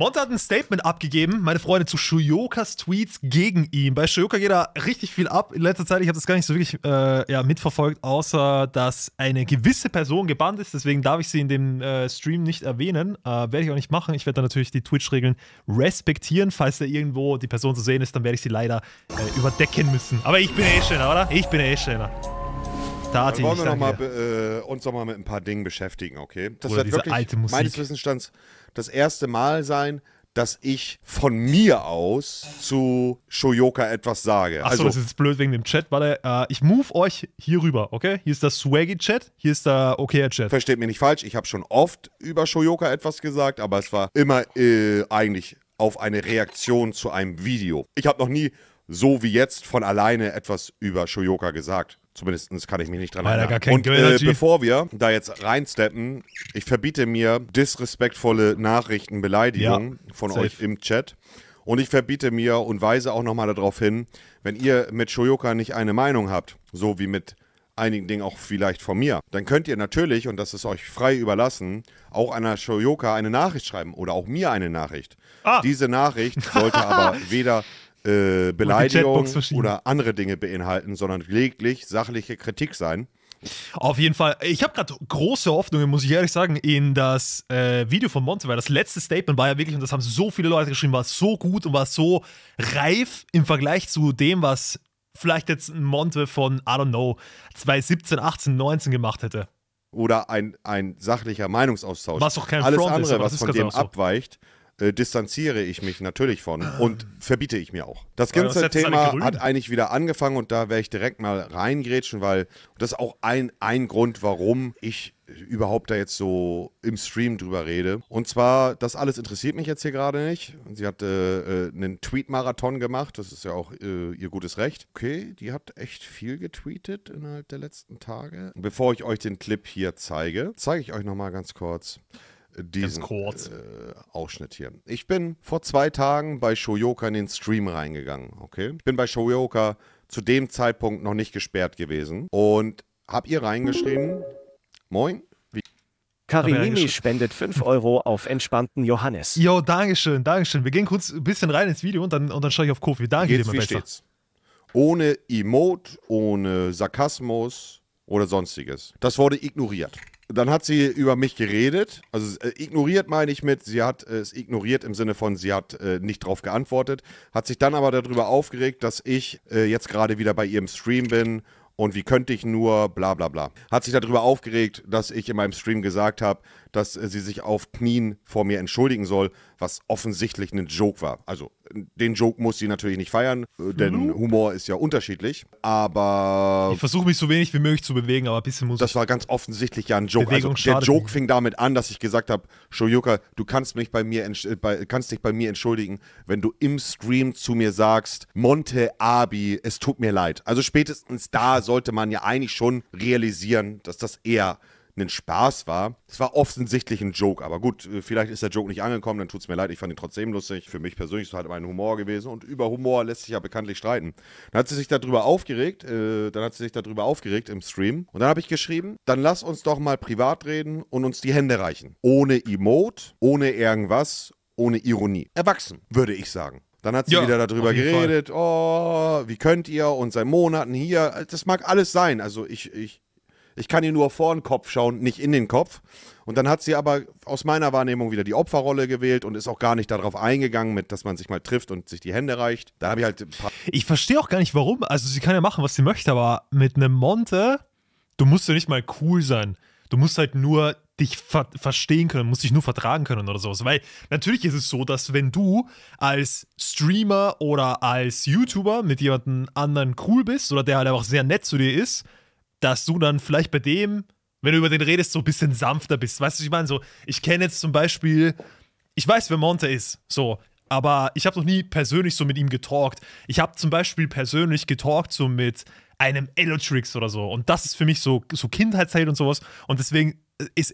Monte hat ein Statement abgegeben, meine Freunde, zu Shuyokas Tweets gegen ihn. Bei Shuyoka geht da richtig viel ab in letzter Zeit. Ich habe das gar nicht so wirklich äh, ja, mitverfolgt, außer dass eine gewisse Person gebannt ist. Deswegen darf ich sie in dem äh, Stream nicht erwähnen. Äh, werde ich auch nicht machen. Ich werde dann natürlich die Twitch-Regeln respektieren. Falls da irgendwo die Person zu sehen ist, dann werde ich sie leider äh, überdecken müssen. Aber ich bin eh schneller, oder? Ich bin eh schneller. Tati, wollen wir noch mal, äh, uns nochmal mit ein paar Dingen beschäftigen, okay? Das wird wirklich, meines Wissensstands das erste Mal sein, dass ich von mir aus zu Shoyoka etwas sage. Achso, also, das ist jetzt blöd wegen dem Chat, weil äh, ich move euch hier rüber, okay? Hier ist das Swaggy-Chat, hier ist der okay chat Versteht mich nicht falsch, ich habe schon oft über Shoyoka etwas gesagt, aber es war immer äh, eigentlich auf eine Reaktion zu einem Video. Ich habe noch nie so wie jetzt von alleine etwas über Shoyoka gesagt. Zumindest kann ich mich nicht dran Weil erinnern. Gar und äh, bevor wir da jetzt reinsteppen, ich verbiete mir disrespektvolle Nachrichten, Beleidigungen ja, von safe. euch im Chat. Und ich verbiete mir und weise auch nochmal darauf hin, wenn ihr mit Shoyoka nicht eine Meinung habt, so wie mit einigen Dingen auch vielleicht von mir, dann könnt ihr natürlich, und das ist euch frei überlassen, auch einer Shoyoka eine Nachricht schreiben oder auch mir eine Nachricht. Ah. Diese Nachricht sollte aber weder äh, Beleidigung oder andere Dinge beinhalten, sondern lediglich sachliche Kritik sein. Auf jeden Fall. Ich habe gerade große Hoffnungen, muss ich ehrlich sagen, in das äh, Video von Monte, weil das letzte Statement war ja wirklich, und das haben so viele Leute geschrieben, war so gut und war so reif im Vergleich zu dem, was vielleicht jetzt Monte von, I don't know, 2017, 18, 19 gemacht hätte. Oder ein, ein sachlicher Meinungsaustausch. Was doch kein Alles Front andere, ist, was von dem so. abweicht, äh, distanziere ich mich natürlich von ah. und verbiete ich mir auch. Das ganze das Thema hat eigentlich wieder angefangen und da werde ich direkt mal reingrätschen, weil das ist auch ein, ein Grund, warum ich überhaupt da jetzt so im Stream drüber rede. Und zwar, das alles interessiert mich jetzt hier gerade nicht. Sie hat äh, äh, einen Tweet-Marathon gemacht, das ist ja auch äh, ihr gutes Recht. Okay, die hat echt viel getweetet innerhalb der letzten Tage. bevor ich euch den Clip hier zeige, zeige ich euch nochmal ganz kurz diesen äh, Ausschnitt hier. Ich bin vor zwei Tagen bei Shoyoka in den Stream reingegangen, okay? Ich bin bei Shoyoka zu dem Zeitpunkt noch nicht gesperrt gewesen und hab ihr reingeschrieben, moin. Karinimi spendet 5 Euro auf entspannten Johannes. Jo, Dankeschön, Dankeschön. Wir gehen kurz ein bisschen rein ins Video und dann, und dann schaue ich auf Kofi. Danke dir mal besser. Steht's? Ohne Emote, ohne Sarkasmus oder sonstiges. Das wurde ignoriert dann hat sie über mich geredet. Also äh, ignoriert meine ich mit, sie hat äh, es ignoriert im Sinne von, sie hat äh, nicht drauf geantwortet, hat sich dann aber darüber aufgeregt, dass ich äh, jetzt gerade wieder bei ihrem Stream bin und wie könnte ich nur, bla bla bla. Hat sich darüber aufgeregt, dass ich in meinem Stream gesagt habe, dass äh, sie sich auf Knien vor mir entschuldigen soll, was offensichtlich ein Joke war. Also den Joke muss sie natürlich nicht feiern, äh, denn mhm. Humor ist ja unterschiedlich. Aber. Ich versuche mich so wenig wie möglich zu bewegen, aber ein bisschen muss Das war ganz offensichtlich ja ein Joke. Also, Bewegung also, der Joke nicht. fing damit an, dass ich gesagt habe: Shoyuka, du kannst, mich bei mir äh, bei, kannst dich bei mir entschuldigen, wenn du im Stream zu mir sagst, Monte Abi, es tut mir leid. Also spätestens da sollte man ja eigentlich schon realisieren, dass das eher ein Spaß war. Es war offensichtlich ein Joke, aber gut, äh, vielleicht ist der Joke nicht angekommen, dann tut es mir leid, ich fand ihn trotzdem lustig. Für mich persönlich ist es halt mein Humor gewesen und über Humor lässt sich ja bekanntlich streiten. Dann hat sie sich darüber aufgeregt, äh, dann hat sie sich darüber aufgeregt im Stream und dann habe ich geschrieben, dann lass uns doch mal privat reden und uns die Hände reichen. Ohne Emote, ohne irgendwas, ohne Ironie. Erwachsen, würde ich sagen. Dann hat sie ja, wieder darüber geredet, Fall. oh, wie könnt ihr und seit Monaten hier, das mag alles sein. Also ich, ich ich kann ihr nur vor den Kopf schauen, nicht in den Kopf. Und dann hat sie aber aus meiner Wahrnehmung wieder die Opferrolle gewählt und ist auch gar nicht darauf eingegangen, mit, dass man sich mal trifft und sich die Hände reicht. Da habe ich halt. ich verstehe auch gar nicht, warum. Also, sie kann ja machen, was sie möchte, aber mit einem Monte, du musst ja nicht mal cool sein. Du musst halt nur dich ver verstehen können, musst dich nur vertragen können oder sowas. Weil natürlich ist es so, dass wenn du als Streamer oder als YouTuber mit jemandem anderen cool bist oder der halt einfach sehr nett zu dir ist, dass du dann vielleicht bei dem, wenn du über den redest, so ein bisschen sanfter bist. Weißt du, ich meine, so, ich kenne jetzt zum Beispiel, ich weiß, wer Monte ist, so, aber ich habe noch nie persönlich so mit ihm getalkt. Ich habe zum Beispiel persönlich getalkt so mit einem Elotrix oder so. Und das ist für mich so, so Kindheitszeit und sowas. Und deswegen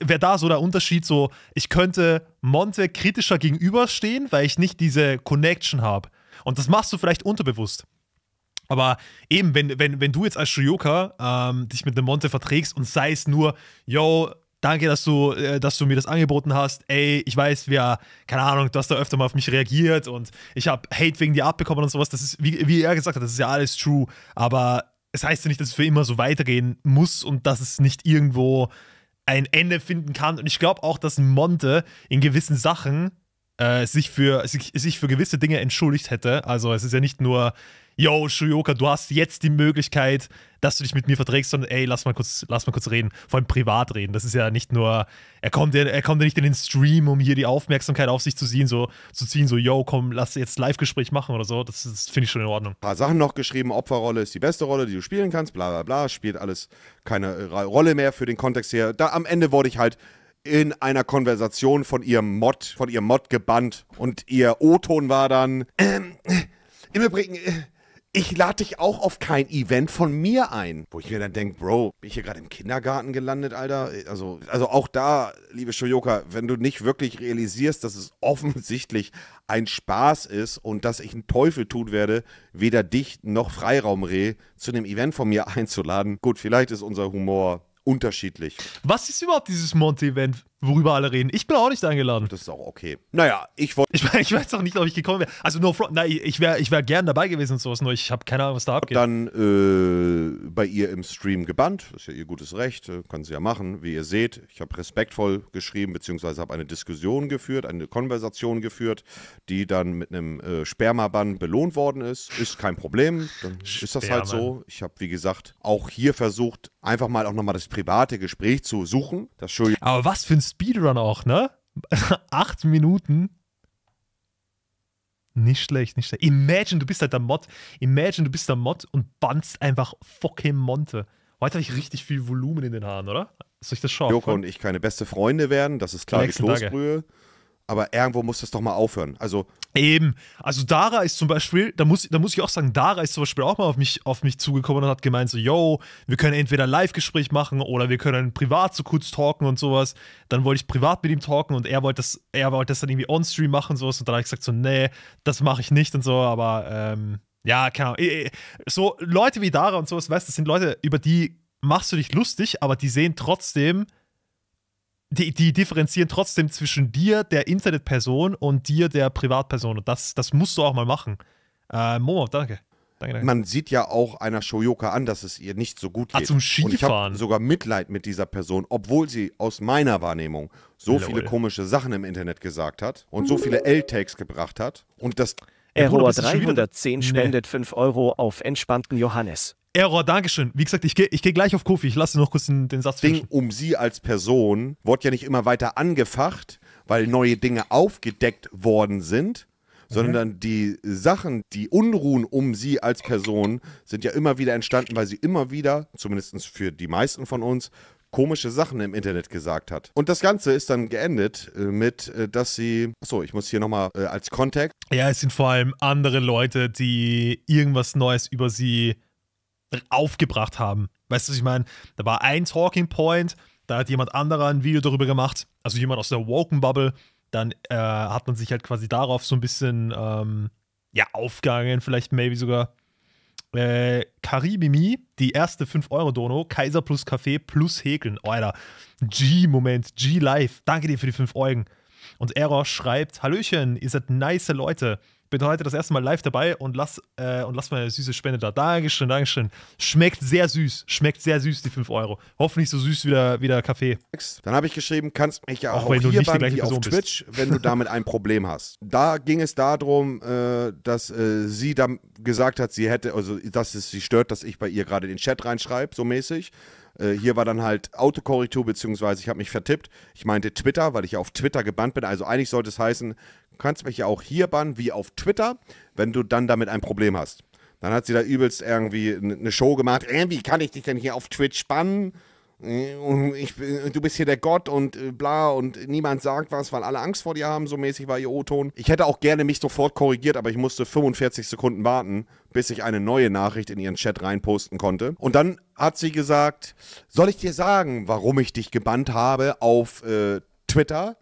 wäre da so der Unterschied so, ich könnte Monte kritischer gegenüberstehen, weil ich nicht diese Connection habe. Und das machst du vielleicht unterbewusst. Aber eben, wenn, wenn, wenn du jetzt als Shurioka ähm, dich mit dem Monte verträgst und sei es nur, yo, danke, dass du, äh, dass du mir das angeboten hast. Ey, ich weiß, wer, keine Ahnung, du hast da öfter mal auf mich reagiert und ich habe Hate wegen dir abbekommen und sowas. Das ist, wie, wie er gesagt hat, das ist ja alles true. Aber es heißt ja nicht, dass es für immer so weitergehen muss und dass es nicht irgendwo ein Ende finden kann. Und ich glaube auch, dass Monte in gewissen Sachen äh, sich, für, sich, sich für gewisse Dinge entschuldigt hätte. Also es ist ja nicht nur yo, Shuyoka, du hast jetzt die Möglichkeit, dass du dich mit mir verträgst, sondern ey, lass mal kurz, lass mal kurz reden. Vor allem privat reden. Das ist ja nicht nur, er kommt ja, er kommt ja nicht in den Stream, um hier die Aufmerksamkeit auf sich zu ziehen, so zu ziehen, so, yo, komm, lass jetzt Live-Gespräch machen oder so. Das, das finde ich schon in Ordnung. Ein paar Sachen noch geschrieben, Opferrolle ist die beste Rolle, die du spielen kannst, bla bla bla, spielt alles keine äh, Rolle mehr für den Kontext her. Da am Ende wurde ich halt in einer Konversation von ihrem Mod, von ihrem Mod gebannt und ihr O-Ton war dann, ähm, äh, im Übrigen, äh, ich lade dich auch auf kein Event von mir ein. Wo ich mir dann denke, Bro, bin ich hier gerade im Kindergarten gelandet, Alter? Also, also auch da, liebe Shoyoka, wenn du nicht wirklich realisierst, dass es offensichtlich ein Spaß ist und dass ich einen Teufel tun werde, weder dich noch Freiraumreh zu einem Event von mir einzuladen. Gut, vielleicht ist unser Humor unterschiedlich. Was ist überhaupt dieses Monte-Event, worüber alle reden? Ich bin auch nicht eingeladen. Das ist auch okay. Naja, ich wollte. Ich, ich, weiß auch nicht, ob ich gekommen wäre. Also, no front. Na, ich wäre ich wär gern dabei gewesen und sowas, nur ich habe keine Ahnung, was da abgeht. Dann äh, bei ihr im Stream gebannt. Das ist ja ihr gutes Recht. Äh, Kann sie ja machen, wie ihr seht. Ich habe respektvoll geschrieben, beziehungsweise habe eine Diskussion geführt, eine Konversation geführt, die dann mit einem äh, Spermabann belohnt worden ist. Ist kein Problem. Dann ist das halt so. Ich habe, wie gesagt, auch hier versucht, einfach mal auch nochmal das private Gespräch zu suchen. Das Entschuldigung. Aber was für ein Speedrun auch, ne? Acht Minuten. Nicht schlecht, nicht schlecht. Imagine, du bist halt der Mod. Imagine, du bist der Mod und bannst einfach fucking Monte. Heute habe ich richtig viel Volumen in den Haaren, oder? Soll ich das schauen? Joko und ich keine beste Freunde werden, das ist klar, die Kloßbrühe. Tage aber irgendwo muss das doch mal aufhören. Also Eben. Also Dara ist zum Beispiel, da muss, da muss ich auch sagen, Dara ist zum Beispiel auch mal auf mich, auf mich zugekommen und hat gemeint so, yo, wir können entweder ein Live-Gespräch machen oder wir können privat so kurz talken und sowas. Dann wollte ich privat mit ihm talken und er wollte das, er wollte das dann irgendwie on-stream machen und sowas. Und dann habe ich gesagt so, nee, das mache ich nicht und so, aber ähm, ja, keine Ahnung. Äh, äh, so Leute wie Dara und sowas, weißt du, das sind Leute, über die machst du dich lustig, aber die sehen trotzdem die, die differenzieren trotzdem zwischen dir, der Internetperson, und dir, der Privatperson. Und das, das musst du auch mal machen. Äh, Momo, danke. Danke, danke. Man sieht ja auch einer Shoyoka an, dass es ihr nicht so gut ah, geht. Ah, zum Skifahren. Und ich habe sogar Mitleid mit dieser Person, obwohl sie aus meiner Wahrnehmung so Lol. viele komische Sachen im Internet gesagt hat und so viele L-Takes gebracht hat. Und das. Error 310 spendet nee. 5 Euro auf entspannten Johannes. Error, Dankeschön. Wie gesagt, ich gehe ich geh gleich auf Kofi. Ich lasse noch kurz den, den Satz Ding finishen. um sie als Person wird ja nicht immer weiter angefacht, weil neue Dinge aufgedeckt worden sind, mhm. sondern die Sachen, die Unruhen um sie als Person sind ja immer wieder entstanden, weil sie immer wieder, zumindest für die meisten von uns, komische Sachen im Internet gesagt hat. Und das Ganze ist dann geendet äh, mit, äh, dass sie, achso, ich muss hier nochmal äh, als Kontakt. Ja, es sind vor allem andere Leute, die irgendwas Neues über sie aufgebracht haben. Weißt du, was ich meine? Da war ein Talking Point, da hat jemand anderer ein Video darüber gemacht, also jemand aus der Woken Bubble. Dann äh, hat man sich halt quasi darauf so ein bisschen ähm, ja, aufgegangen, vielleicht maybe sogar. Äh, Karibimi, die erste 5-Euro-Dono, Kaiser plus Kaffee plus Häkeln. Oh, Alter, G-Moment, g life Danke dir für die 5 Eugen. Und Error schreibt: Hallöchen, ihr seid nice Leute bin heute das erste Mal live dabei und lass, äh, und lass meine süße Spende da. Dankeschön, Dankeschön. Schmeckt sehr süß. Schmeckt sehr süß, die 5 Euro. Hoffentlich so süß wie der, wie der Kaffee. Dann habe ich geschrieben, kannst mich ja auch, auch hier du auf Twitch, bist. wenn du damit ein Problem hast. Da ging es darum, äh, dass äh, sie dann gesagt hat, sie hätte, also dass es sie stört, dass ich bei ihr gerade den Chat reinschreibe, so mäßig. Äh, hier war dann halt Autokorrektur, beziehungsweise ich habe mich vertippt. Ich meinte Twitter, weil ich auf Twitter gebannt bin. Also eigentlich sollte es heißen, du kannst mich ja auch hier bannen, wie auf Twitter, wenn du dann damit ein Problem hast. Dann hat sie da übelst irgendwie eine Show gemacht. Äh, wie kann ich dich denn hier auf Twitch bannen? Äh, ich, äh, du bist hier der Gott und bla und niemand sagt was, weil alle Angst vor dir haben, so mäßig war ihr O-Ton. Ich hätte auch gerne mich sofort korrigiert, aber ich musste 45 Sekunden warten, bis ich eine neue Nachricht in ihren Chat reinposten konnte. Und dann hat sie gesagt, soll ich dir sagen, warum ich dich gebannt habe auf äh, Twitter?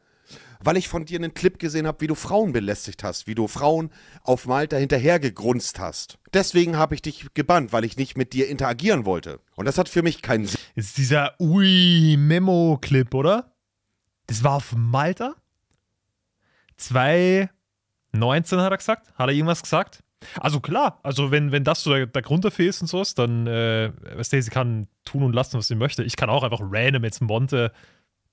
Weil ich von dir einen Clip gesehen habe, wie du Frauen belästigt hast, wie du Frauen auf Malta hinterhergegrunzt hast. Deswegen habe ich dich gebannt, weil ich nicht mit dir interagieren wollte. Und das hat für mich keinen Sinn. Ist dieser Ui-Memo-Clip, oder? Das war auf Malta? 2019 hat er gesagt? Hat er irgendwas gesagt? Also klar, also wenn, wenn das so der, der Grund dafür ist und sowas, dann, äh, weißt du, sie kann tun und lassen, was sie möchte. Ich kann auch einfach random jetzt Monte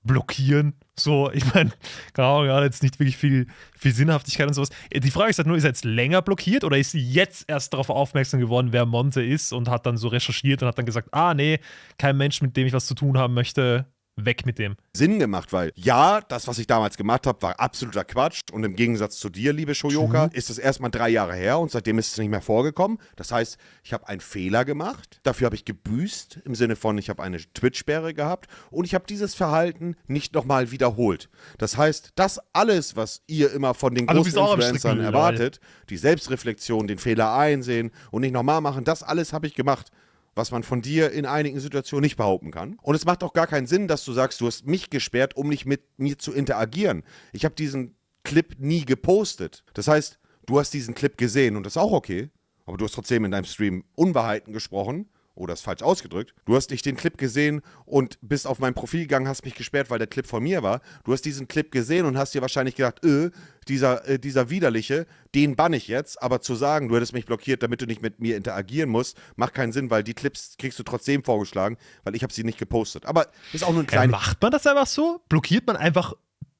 blockieren. So, ich meine, keine Ahnung, hat jetzt nicht wirklich viel, viel Sinnhaftigkeit und sowas. Äh, die Frage ist halt nur, ist er jetzt länger blockiert oder ist sie jetzt erst darauf aufmerksam geworden, wer Monte ist und hat dann so recherchiert und hat dann gesagt, ah nee, kein Mensch, mit dem ich was zu tun haben möchte, weg mit dem. Sinn gemacht, weil ja, das, was ich damals gemacht habe, war absoluter Quatsch. Und im Gegensatz zu dir, liebe Shoyoka, mhm. ist das erstmal drei Jahre her und seitdem ist es nicht mehr vorgekommen. Das heißt, ich habe einen Fehler gemacht. Dafür habe ich gebüßt, im Sinne von, ich habe eine Twitch-Sperre gehabt und ich habe dieses Verhalten nicht nochmal wiederholt. Das heißt, das alles, was ihr immer von den also Influencern erwartet, die Selbstreflexion, den Fehler einsehen und nicht nochmal machen, das alles habe ich gemacht was man von dir in einigen Situationen nicht behaupten kann. Und es macht auch gar keinen Sinn, dass du sagst, du hast mich gesperrt, um nicht mit mir zu interagieren. Ich habe diesen Clip nie gepostet. Das heißt, du hast diesen Clip gesehen und das ist auch okay, aber du hast trotzdem in deinem Stream Unwahrheiten gesprochen oder ist falsch ausgedrückt, du hast nicht den Clip gesehen und bist auf mein Profil gegangen, hast mich gesperrt, weil der Clip von mir war. Du hast diesen Clip gesehen und hast dir wahrscheinlich gedacht, äh, dieser, äh, dieser widerliche, den bann ich jetzt. Aber zu sagen, du hättest mich blockiert, damit du nicht mit mir interagieren musst, macht keinen Sinn, weil die Clips kriegst du trotzdem vorgeschlagen, weil ich habe sie nicht gepostet. Aber ist auch nur ein äh, kleiner. Ja, macht man das einfach so? Blockiert man einfach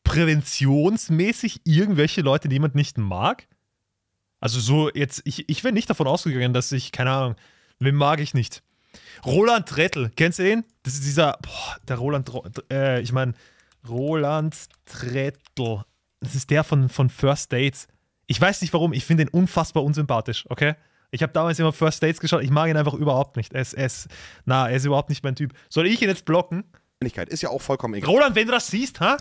präventionsmäßig irgendwelche Leute, die jemand nicht mag? Also so jetzt, ich, ich wäre nicht davon ausgegangen, dass ich, keine Ahnung, Wen mag ich nicht? Roland Trettel, kennst du ihn? Das ist dieser, boah, der Roland, äh, ich meine, Roland Trettel. Das ist der von, von First Dates. Ich weiß nicht warum, ich finde ihn unfassbar unsympathisch, okay? Ich habe damals immer First Dates geschaut, ich mag ihn einfach überhaupt nicht. Er ist, er ist, na, er ist überhaupt nicht mein Typ. Soll ich ihn jetzt blocken? Ist ja auch vollkommen egal. Roland, wenn du das siehst, ha?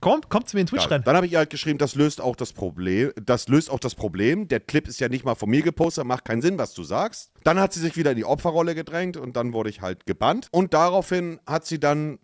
Kommt, kommt zu mir in Twitch ja, rein. Dann habe ich ihr halt geschrieben, das löst auch das Problem. Das löst auch das Problem. Der Clip ist ja nicht mal von mir gepostet, macht keinen Sinn, was du sagst. Dann hat sie sich wieder in die Opferrolle gedrängt und dann wurde ich halt gebannt. Und daraufhin hat sie dann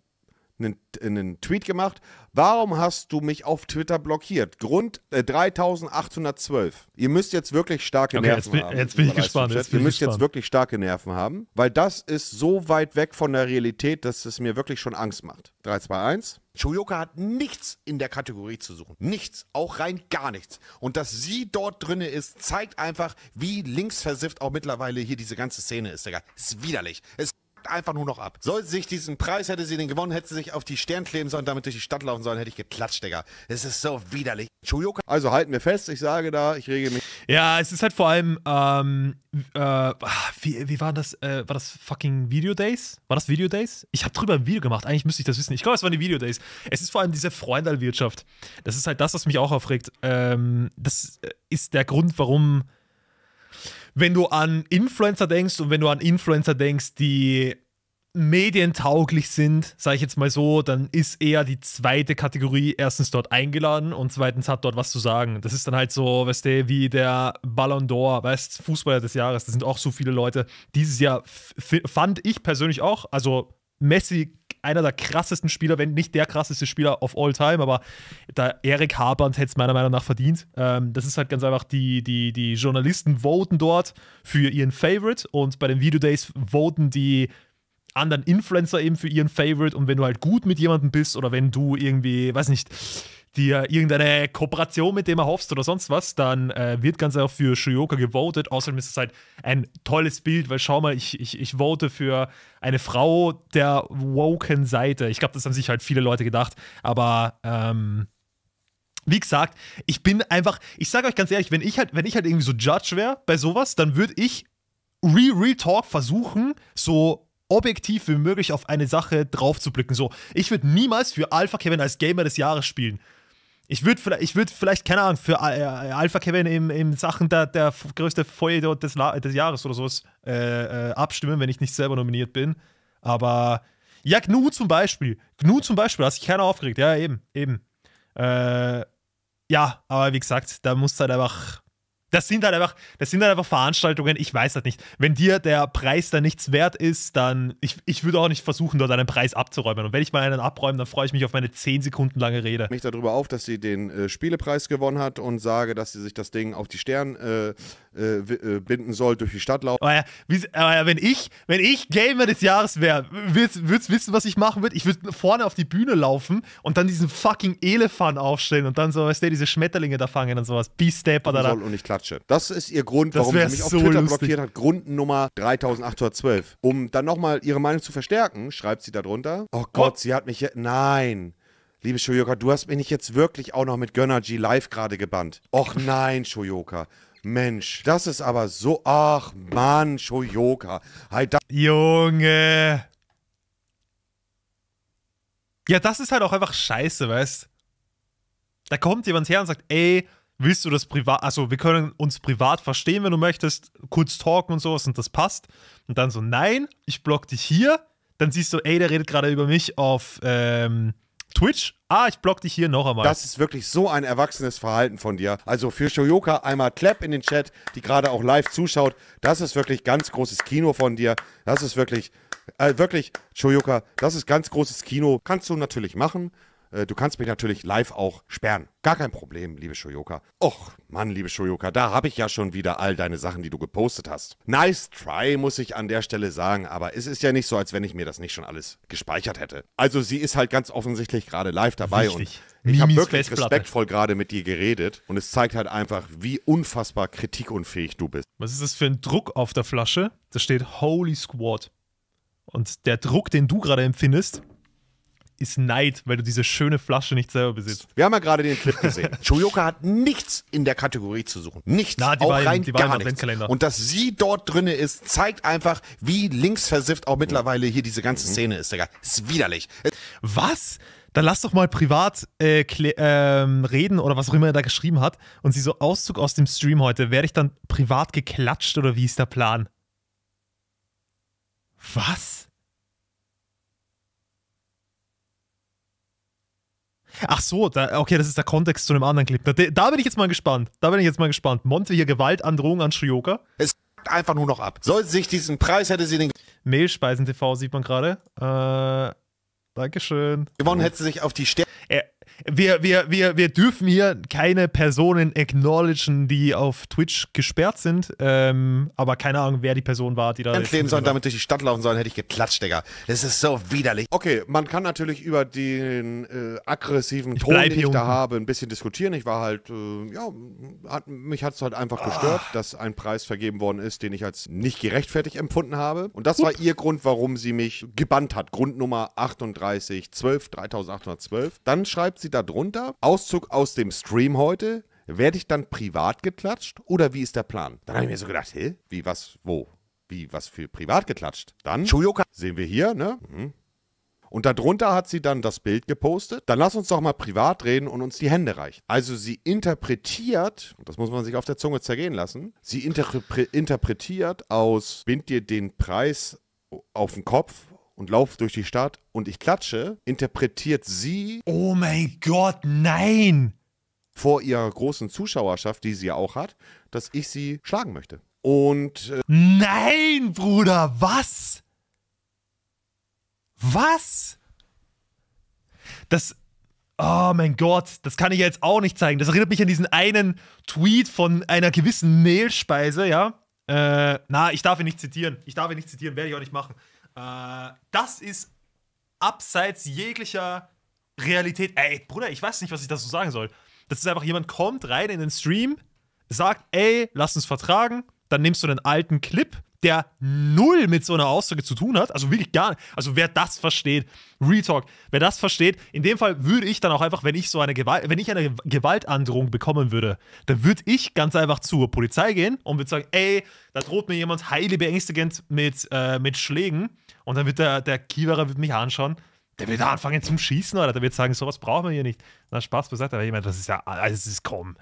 einen, einen, Tweet gemacht. Warum hast du mich auf Twitter blockiert? Grund äh, 3812. Ihr müsst jetzt wirklich starke okay, Nerven jetzt bin, haben. Jetzt bin ich gespannt. Jetzt bin Ihr müsst gespannt. jetzt wirklich starke Nerven haben, weil das ist so weit weg von der Realität, dass es mir wirklich schon Angst macht. 321. Shoyoka hat nichts in der Kategorie zu suchen. Nichts. Auch rein gar nichts. Und dass sie dort drinne ist, zeigt einfach, wie linksversifft auch mittlerweile hier diese ganze Szene ist, Digga. Ist widerlich. Ist kackt einfach nur noch ab. Sollte sich diesen Preis, hätte sie den gewonnen, hätte sie sich auf die Stern kleben sollen, damit durch die Stadt laufen sollen, hätte ich geklatscht, Digga. Es ist so widerlich. Chuyoka. Also halten wir fest, ich sage da, ich rege mich. Ja, es ist halt vor allem, ähm, äh, ah, wie, wie war das, äh, war das fucking Video Days? War das Video Days? Ich habe drüber ein Video gemacht, eigentlich müsste ich das wissen. Ich glaube, es waren die Video Days. Es ist vor allem diese Freundalwirtschaft. Das ist halt das, was mich auch aufregt. Ähm, das äh, ist der Grund, warum wenn du an Influencer denkst und wenn du an Influencer denkst, die medientauglich sind, sage ich jetzt mal so, dann ist eher die zweite Kategorie erstens dort eingeladen und zweitens hat dort was zu sagen. Das ist dann halt so, weißt du, wie der Ballon d'Or, weißt Fußballer des Jahres. Das sind auch so viele Leute. Dieses Jahr fand ich persönlich auch, also Messi einer der krassesten Spieler, wenn nicht der krasseste Spieler of all time, aber da Erik Habernd hätte es meiner Meinung nach verdient. Ähm, das ist halt ganz einfach, die, die, die Journalisten voten dort für ihren Favorite und bei den Video Days voten die anderen Influencer eben für ihren Favorite und wenn du halt gut mit jemandem bist oder wenn du irgendwie, weiß nicht, dir irgendeine Kooperation mit dem erhoffst oder sonst was, dann äh, wird ganz einfach für Shioka gewotet. Außerdem ist es halt ein tolles Bild, weil schau mal, ich, ich, ich vote für eine Frau der woken Seite. Ich glaube, das haben sich halt viele Leute gedacht, aber ähm, wie gesagt, ich bin einfach, ich sage euch ganz ehrlich, wenn ich halt, wenn ich halt irgendwie so Judge wäre bei sowas, dann würde ich re re Talk versuchen, so objektiv wie möglich auf eine Sache drauf draufzublicken. So, ich würde niemals für Alpha Kevin als Gamer des Jahres spielen. Ich würde vielleicht, würd vielleicht, keine Ahnung, für äh, äh, Alpha Kevin in, in Sachen der, der größte Feuer des, des, Jahres oder sowas äh, äh, abstimmen, wenn ich nicht selber nominiert bin. Aber ja, Gnu zum Beispiel. Gnu zum Beispiel, da hat sich keiner aufgeregt. Ja, eben, eben. Äh, ja, aber wie gesagt, da muss halt einfach das sind halt einfach, das sind halt einfach Veranstaltungen, ich weiß das nicht. Wenn dir der Preis da nichts wert ist, dann, ich, ich würde auch nicht versuchen, dort einen Preis abzuräumen. Und wenn ich mal einen abräume, dann freue ich mich auf meine 10 Sekunden lange Rede. Mich darüber auf, dass sie den äh, Spielepreis gewonnen hat und sage, dass sie sich das Ding auf die Stern äh, äh, äh binden soll, durch die Stadt laufen. Aber, ja, aber wenn ich, wenn ich Gamer des Jahres wäre, würdest du wissen, was ich machen würde? Ich würde vorne auf die Bühne laufen und dann diesen fucking Elefant aufstellen und dann so, weißt du, diese Schmetterlinge da fangen und sowas. Be-Step oder da. Und nicht klatschen. Klatsche. Das ist ihr Grund, warum sie mich so auf Twitter lustig. blockiert hat. Grund Nummer 3812. Um dann nochmal ihre Meinung zu verstärken, schreibt sie darunter. Oh Gott, oh. sie hat mich. Nein. Liebe Shoyoka, du hast mich nicht jetzt wirklich auch noch mit Gönnergy live gerade gebannt. Och nein, Shoyoka. Mensch, das ist aber so. Ach Mann, Shoyoka. Hey, Junge. Ja, das ist halt auch einfach scheiße, weißt Da kommt jemand her und sagt, ey, willst du das privat, also wir können uns privat verstehen, wenn du möchtest, kurz talken und sowas und das passt. Und dann so, nein, ich block dich hier. Dann siehst du, ey, der redet gerade über mich auf ähm, Twitch. Ah, ich block dich hier noch einmal. Das ist wirklich so ein erwachsenes Verhalten von dir. Also für Shoyoka einmal Clap in den Chat, die gerade auch live zuschaut. Das ist wirklich ganz großes Kino von dir. Das ist wirklich, äh, wirklich, Shoyoka, das ist ganz großes Kino. Kannst du natürlich machen. Äh, du kannst mich natürlich live auch sperren. Gar kein Problem, liebe Shoyoka. Och, Mann, liebe Shoyoka, da habe ich ja schon wieder all deine Sachen, die du gepostet hast. Nice try, muss ich an der Stelle sagen, aber es ist ja nicht so, als wenn ich mir das nicht schon alles gespeichert hätte. Also sie ist halt ganz offensichtlich gerade live dabei Richtig. und ich habe wirklich respektvoll gerade mit dir geredet und es zeigt halt einfach, wie unfassbar kritikunfähig du bist. Was ist das für ein Druck auf der Flasche? Da steht Holy Squad. Und der Druck, den du gerade empfindest, ist Neid, weil du diese schöne Flasche nicht selber besitzt. Wir haben ja gerade den Clip gesehen. Choyoka hat nichts in der Kategorie zu suchen. Nichts. Na, die auch beiden, rein die gar nichts. Und dass sie dort drinne ist, zeigt einfach, wie linksversifft auch mittlerweile hier diese ganze mhm. Szene ist, Digga. Ist widerlich. Was? dann lass doch mal privat äh, ähm, reden oder was auch immer er da geschrieben hat. Und sie so, Auszug aus dem Stream heute, werde ich dann privat geklatscht oder wie ist der Plan? Was? Ach so, da, okay, das ist der Kontext zu einem anderen Clip. Da, da, bin ich jetzt mal gespannt. Da bin ich jetzt mal gespannt. Monte hier Gewaltandrohung an Shioka. Es einfach nur noch ab. Sollte sich diesen Preis, hätte sie den. Mehlspeisen TV sieht man gerade. Äh, Dankeschön. Gewonnen hätte sie sich auf die Sterne. Äh, wir, wir, wir, wir dürfen hier keine Personen acknowledgen, die auf Twitch gesperrt sind. Ähm, aber keine Ahnung, wer die Person war, die da. Entleben sollen, damit durch die Stadt laufen sollen, hätte ich geklatscht, Digga. Das ist so widerlich. Okay, man kann natürlich über den äh, aggressiven ich Ton, den ich da habe, ein bisschen diskutieren. Ich war halt, äh, ja, hat, mich hat es halt einfach ah. gestört, ah. dass ein Preis vergeben worden ist, den ich als nicht gerechtfertigt empfunden habe. Und das Gut. war ihr Grund, warum sie mich gebannt hat. Grund Nummer 3812, 3812. Dann schreibt sie da drunter? Auszug aus dem Stream heute? Werde ich dann privat geklatscht oder wie ist der Plan? Dann habe ich mir so gedacht, hä? Wie, was, wo? Wie, was für privat geklatscht? Dann sehen wir hier, ne? Mhm. Und darunter hat sie dann das Bild gepostet. Dann lass uns doch mal privat reden und uns die Hände reichen. Also sie interpretiert, das muss man sich auf der Zunge zergehen lassen, sie interpre interpretiert aus, bind dir den Preis auf den Kopf und laufe durch die Stadt und ich klatsche, interpretiert sie. Oh mein Gott, nein! Vor ihrer großen Zuschauerschaft, die sie ja auch hat, dass ich sie schlagen möchte. Und. Äh nein, Bruder, was? Was? Das. Oh mein Gott, das kann ich jetzt auch nicht zeigen. Das erinnert mich an diesen einen Tweet von einer gewissen Mehlspeise, ja? Äh, na, ich darf ihn nicht zitieren. Ich darf ihn nicht zitieren, werde ich auch nicht machen. Äh, das ist abseits jeglicher Realität. Ey, Bruder, ich weiß nicht, was ich dazu sagen soll. Das ist einfach, jemand kommt rein in den Stream, sagt, ey, lass uns vertragen. Dann nimmst du einen alten Clip, der null mit so einer Aussage zu tun hat. Also wirklich gar nicht. Also wer das versteht, Retalk, wer das versteht, in dem Fall würde ich dann auch einfach, wenn ich so eine Gewalt, wenn ich eine Gewaltandrohung bekommen würde, dann würde ich ganz einfach zur Polizei gehen und würde sagen, ey, da droht mir jemand heile beängstigend mit, äh, mit Schlägen. Und dann wird der, der Kiewerer wird mich anschauen. Der wird anfangen zum Schießen, oder? Der wird sagen, sowas brauchen wir hier nicht. Na, Spaß beiseite. Aber ich meine, das ist ja, also es ist kaum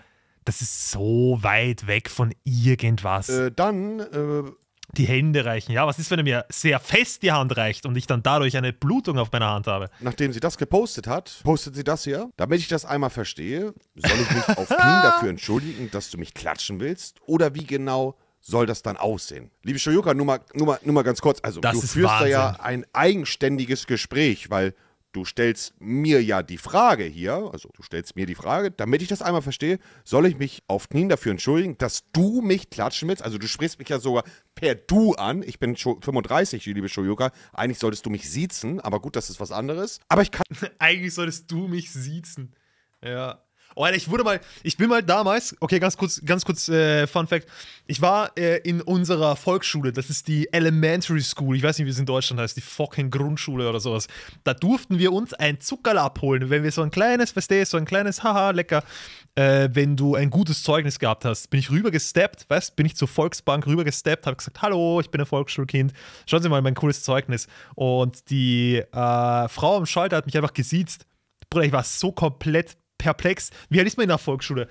das ist so weit weg von irgendwas. Äh, dann äh, die Hände reichen. Ja, was ist, wenn er mir sehr fest die Hand reicht und ich dann dadurch eine Blutung auf meiner Hand habe? Nachdem sie das gepostet hat, postet sie das hier. Damit ich das einmal verstehe, soll ich mich auf ihn dafür entschuldigen, dass du mich klatschen willst? Oder wie genau soll das dann aussehen? Liebe Shoyuka, nur mal, nur mal, nur mal ganz kurz. Also, das du führst Wahnsinn. da ja ein eigenständiges Gespräch, weil du stellst mir ja die Frage hier, also du stellst mir die Frage, damit ich das einmal verstehe, soll ich mich auf Knien dafür entschuldigen, dass du mich klatschen willst? Also du sprichst mich ja sogar per Du an. Ich bin 35, liebe Shoyoka. Eigentlich solltest du mich siezen, aber gut, das ist was anderes. Aber ich kann... Eigentlich solltest du mich siezen. Ja. Oh, Alter, ich wurde mal, ich bin mal damals, okay, ganz kurz, ganz kurz äh, Fun Fact. Ich war äh, in unserer Volksschule, das ist die Elementary School, ich weiß nicht, wie es in Deutschland heißt, die fucking Grundschule oder sowas. Da durften wir uns ein Zuckerl abholen, wenn wir so ein kleines, weißt du, so ein kleines, haha, lecker, äh, wenn du ein gutes Zeugnis gehabt hast. Bin ich rübergesteppt, weißt, bin ich zur Volksbank rübergesteppt, hab gesagt, hallo, ich bin ein Volksschulkind, schauen Sie mal mein cooles Zeugnis. Und die äh, Frau am Schalter hat mich einfach gesiezt. Bruder, ich war so komplett perplex. Wie alt ist man in der Volksschule?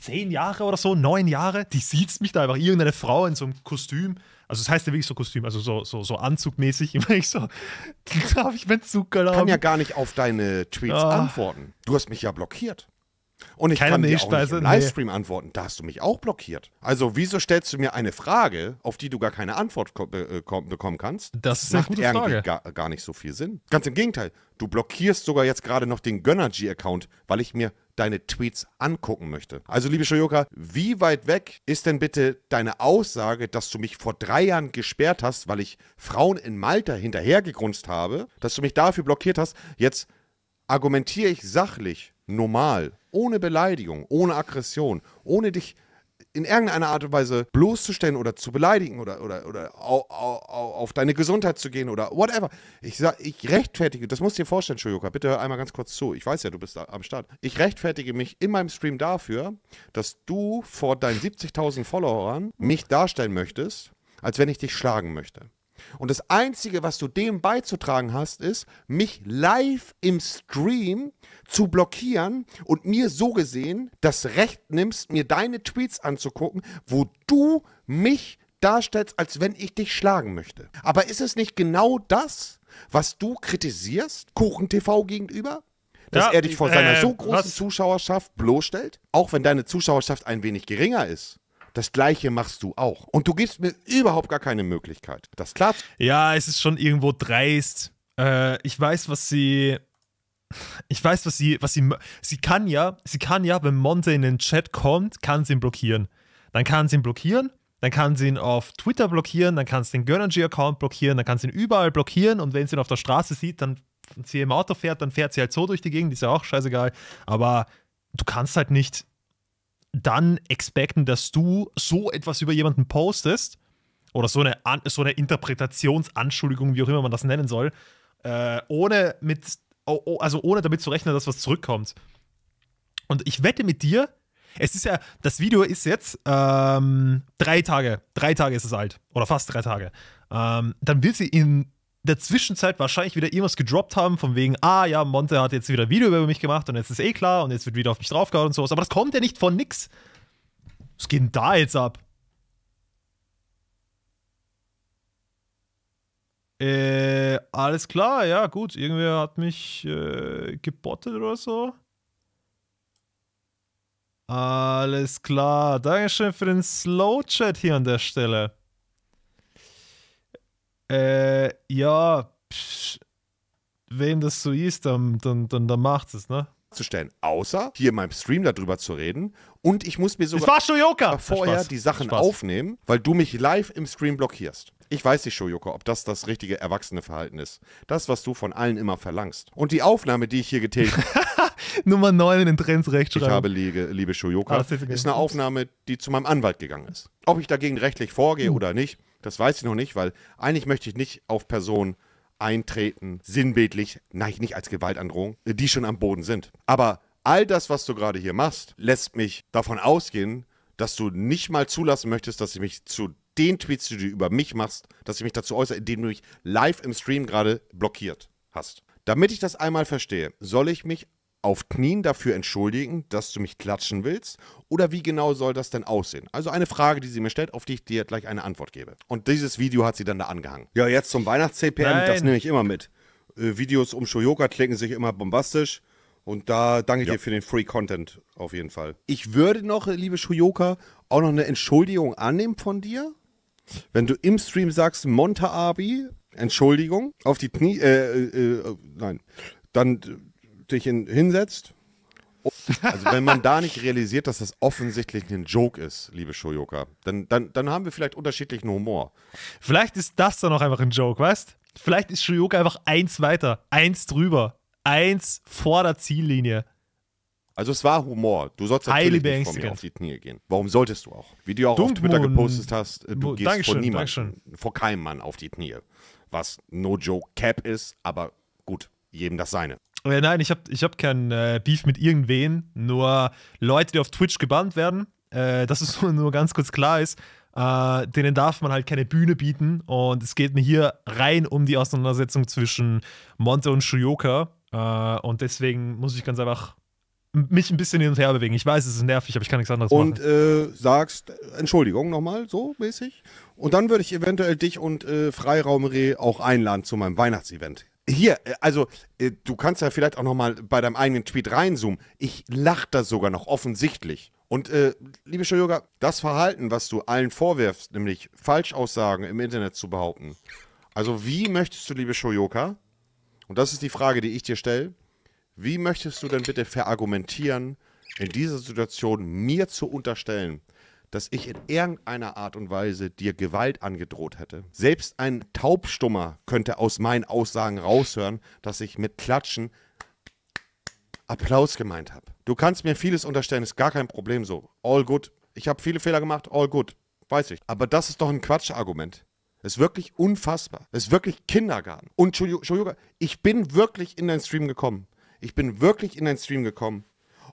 Zehn Jahre oder so, neun Jahre? Die sieht mich da einfach, irgendeine Frau in so einem Kostüm. Also das heißt ja wirklich so Kostüm, also so, so, so anzugmäßig, immer ich so, darf ich meinen Zug Ich kann ja gar nicht auf deine Tweets ah. antworten. Du hast mich ja blockiert. Und ich Keine kann dir auch nicht im Livestream nee. antworten. Da hast du mich auch blockiert. Also wieso stellst du mir eine Frage, auf die du gar keine Antwort äh, bekommen kannst? Das ist Macht eine gute Frage. Gar, gar nicht so viel Sinn. Ganz im Gegenteil. Du blockierst sogar jetzt gerade noch den Gönnergy-Account, weil ich mir deine Tweets angucken möchte. Also, liebe Shoyoka, wie weit weg ist denn bitte deine Aussage, dass du mich vor drei Jahren gesperrt hast, weil ich Frauen in Malta hinterhergegrunzt habe, dass du mich dafür blockiert hast? Jetzt argumentiere ich sachlich, normal ohne Beleidigung, ohne Aggression, ohne dich in irgendeiner Art und Weise bloßzustellen oder zu beleidigen oder, oder, oder au, au, auf deine Gesundheit zu gehen oder whatever. Ich, sag, ich rechtfertige, das musst du dir vorstellen, Shoyoka, bitte hör einmal ganz kurz zu. Ich weiß ja, du bist am Start. Ich rechtfertige mich in meinem Stream dafür, dass du vor deinen 70.000 Followern mich darstellen möchtest, als wenn ich dich schlagen möchte. Und das Einzige, was du dem beizutragen hast, ist, mich live im Stream zu blockieren und mir so gesehen das Recht nimmst, mir deine Tweets anzugucken, wo du mich darstellst, als wenn ich dich schlagen möchte. Aber ist es nicht genau das, was du kritisierst, Kuchen TV gegenüber? Dass ja, er dich vor äh, seiner so großen was? Zuschauerschaft bloßstellt? Auch wenn deine Zuschauerschaft ein wenig geringer ist. Das Gleiche machst du auch. Und du gibst mir überhaupt gar keine Möglichkeit. Das klappt. Ja, es ist schon irgendwo dreist. Äh, ich weiß, was sie. Ich weiß, was sie, was sie, sie kann ja, sie kann ja, wenn Monte in den Chat kommt, kann sie ihn blockieren. Dann kann sie ihn blockieren, dann kann sie ihn auf Twitter blockieren, dann kann sie den Gönnergy-Account blockieren, dann kann sie ihn überall blockieren und wenn sie ihn auf der Straße sieht, dann sie im Auto fährt, dann fährt sie halt so durch die Gegend, ist ja auch scheißegal. Aber du kannst halt nicht dann expecten, dass du so etwas über jemanden postest oder so eine, so eine Interpretationsanschuldigung, wie auch immer man das nennen soll, äh, ohne mit, oh, oh, also ohne damit zu rechnen, dass was zurückkommt. Und ich wette mit dir, es ist ja, das Video ist jetzt ähm, drei Tage, drei Tage ist es alt oder fast drei Tage. Ähm, dann wird sie in in der Zwischenzeit wahrscheinlich wieder irgendwas gedroppt haben, von wegen, ah ja, Monte hat jetzt wieder ein Video über mich gemacht und jetzt ist eh klar und jetzt wird wieder auf mich draufgehauen und sowas. Aber das kommt ja nicht von nix. Was geht denn da jetzt ab? Äh, alles klar, ja, gut. Irgendwer hat mich äh, gebottet oder so. Alles klar. Dankeschön für den Slow-Chat hier an der Stelle. Äh, ja, psch, wenn das so ist, dann, dann, dann, dann macht es, ne? zu stellen, außer hier in meinem Stream darüber zu reden. Und ich muss mir sogar vorher Spaß. die Sachen Spaß. aufnehmen, weil du mich live im Stream blockierst. Ich weiß nicht, Shoyoko, ob das das richtige Erwachseneverhalten ist. Das, was du von allen immer verlangst. Und die Aufnahme, die ich hier getätigt habe. Nummer 9 in den Trends rechtschreiben. Ich habe, liege, liebe Shoyoka, ah, ist, ist eine Aufnahme, die zu meinem Anwalt gegangen ist. Ob ich dagegen rechtlich vorgehe mhm. oder nicht, das weiß ich noch nicht, weil eigentlich möchte ich nicht auf Personen eintreten, sinnbildlich, nein, nicht als Gewaltandrohung, die schon am Boden sind. Aber all das, was du gerade hier machst, lässt mich davon ausgehen, dass du nicht mal zulassen möchtest, dass ich mich zu den Tweets, die du über mich machst, dass ich mich dazu äußere, indem du mich live im Stream gerade blockiert hast. Damit ich das einmal verstehe, soll ich mich auf Knien dafür entschuldigen, dass du mich klatschen willst? Oder wie genau soll das denn aussehen? Also eine Frage, die sie mir stellt, auf die ich dir gleich eine Antwort gebe. Und dieses Video hat sie dann da angehangen. Ja, jetzt zum Weihnachts-CPM, das nehme ich immer mit. Äh, Videos um Shoyoka klicken sich immer bombastisch. Und da danke ich ja. dir für den Free Content auf jeden Fall. Ich würde noch, äh, liebe Shuyoka, auch noch eine Entschuldigung annehmen von dir. Wenn du im Stream sagst, Monta Abi, Entschuldigung, auf die Knie, äh, äh, äh, nein, dann dich in, hinsetzt. Also wenn man da nicht realisiert, dass das offensichtlich ein Joke ist, liebe Shoyoka, dann, dann, dann haben wir vielleicht unterschiedlichen Humor. Vielleicht ist das dann auch einfach ein Joke, weißt? Vielleicht ist Shoyoka einfach eins weiter, eins drüber, eins vor der Ziellinie. Also es war Humor. Du sollst natürlich nicht vor mir auf die Knie gehen. Warum solltest du auch? Wie du auch Dunkmund. auf Twitter gepostet hast, du Mo gehst Dankeschön, vor niemandem, vor keinem Mann auf die Knie. Was no joke Cap ist, aber gut, jedem das seine. Ja, äh, nein, ich habe ich hab kein äh, Beef mit irgendwen, nur Leute, die auf Twitch gebannt werden, äh, dass es nur ganz kurz klar ist, äh, denen darf man halt keine Bühne bieten. Und es geht mir hier rein um die Auseinandersetzung zwischen Monte und Shuyoka. Äh, und deswegen muss ich ganz einfach mich ein bisschen hin und her bewegen. Ich weiß, es ist nervig, aber ich kann nichts anderes und, machen. Und äh, sagst Entschuldigung nochmal, so mäßig. Und dann würde ich eventuell dich und äh, Freiraum Reh auch einladen zu meinem Weihnachtsevent. Hier, äh, also äh, du kannst ja vielleicht auch nochmal bei deinem eigenen Tweet reinzoomen. Ich lache das sogar noch offensichtlich. Und äh, liebe Shoyoga, das Verhalten, was du allen vorwirfst, nämlich Falschaussagen im Internet zu behaupten. Also wie möchtest du, liebe Shoyoka, und das ist die Frage, die ich dir stelle, wie möchtest du denn bitte verargumentieren, in dieser Situation mir zu unterstellen, dass ich in irgendeiner Art und Weise dir Gewalt angedroht hätte. Selbst ein Taubstummer könnte aus meinen Aussagen raushören, dass ich mit Klatschen Applaus gemeint habe. Du kannst mir vieles unterstellen, ist gar kein Problem so. All good. Ich habe viele Fehler gemacht, all good. Weiß ich. Aber das ist doch ein Quatschargument. Ist wirklich unfassbar. Ist wirklich Kindergarten. Und Entschuldigung, ich bin wirklich in deinen Stream gekommen. Ich bin wirklich in deinen Stream gekommen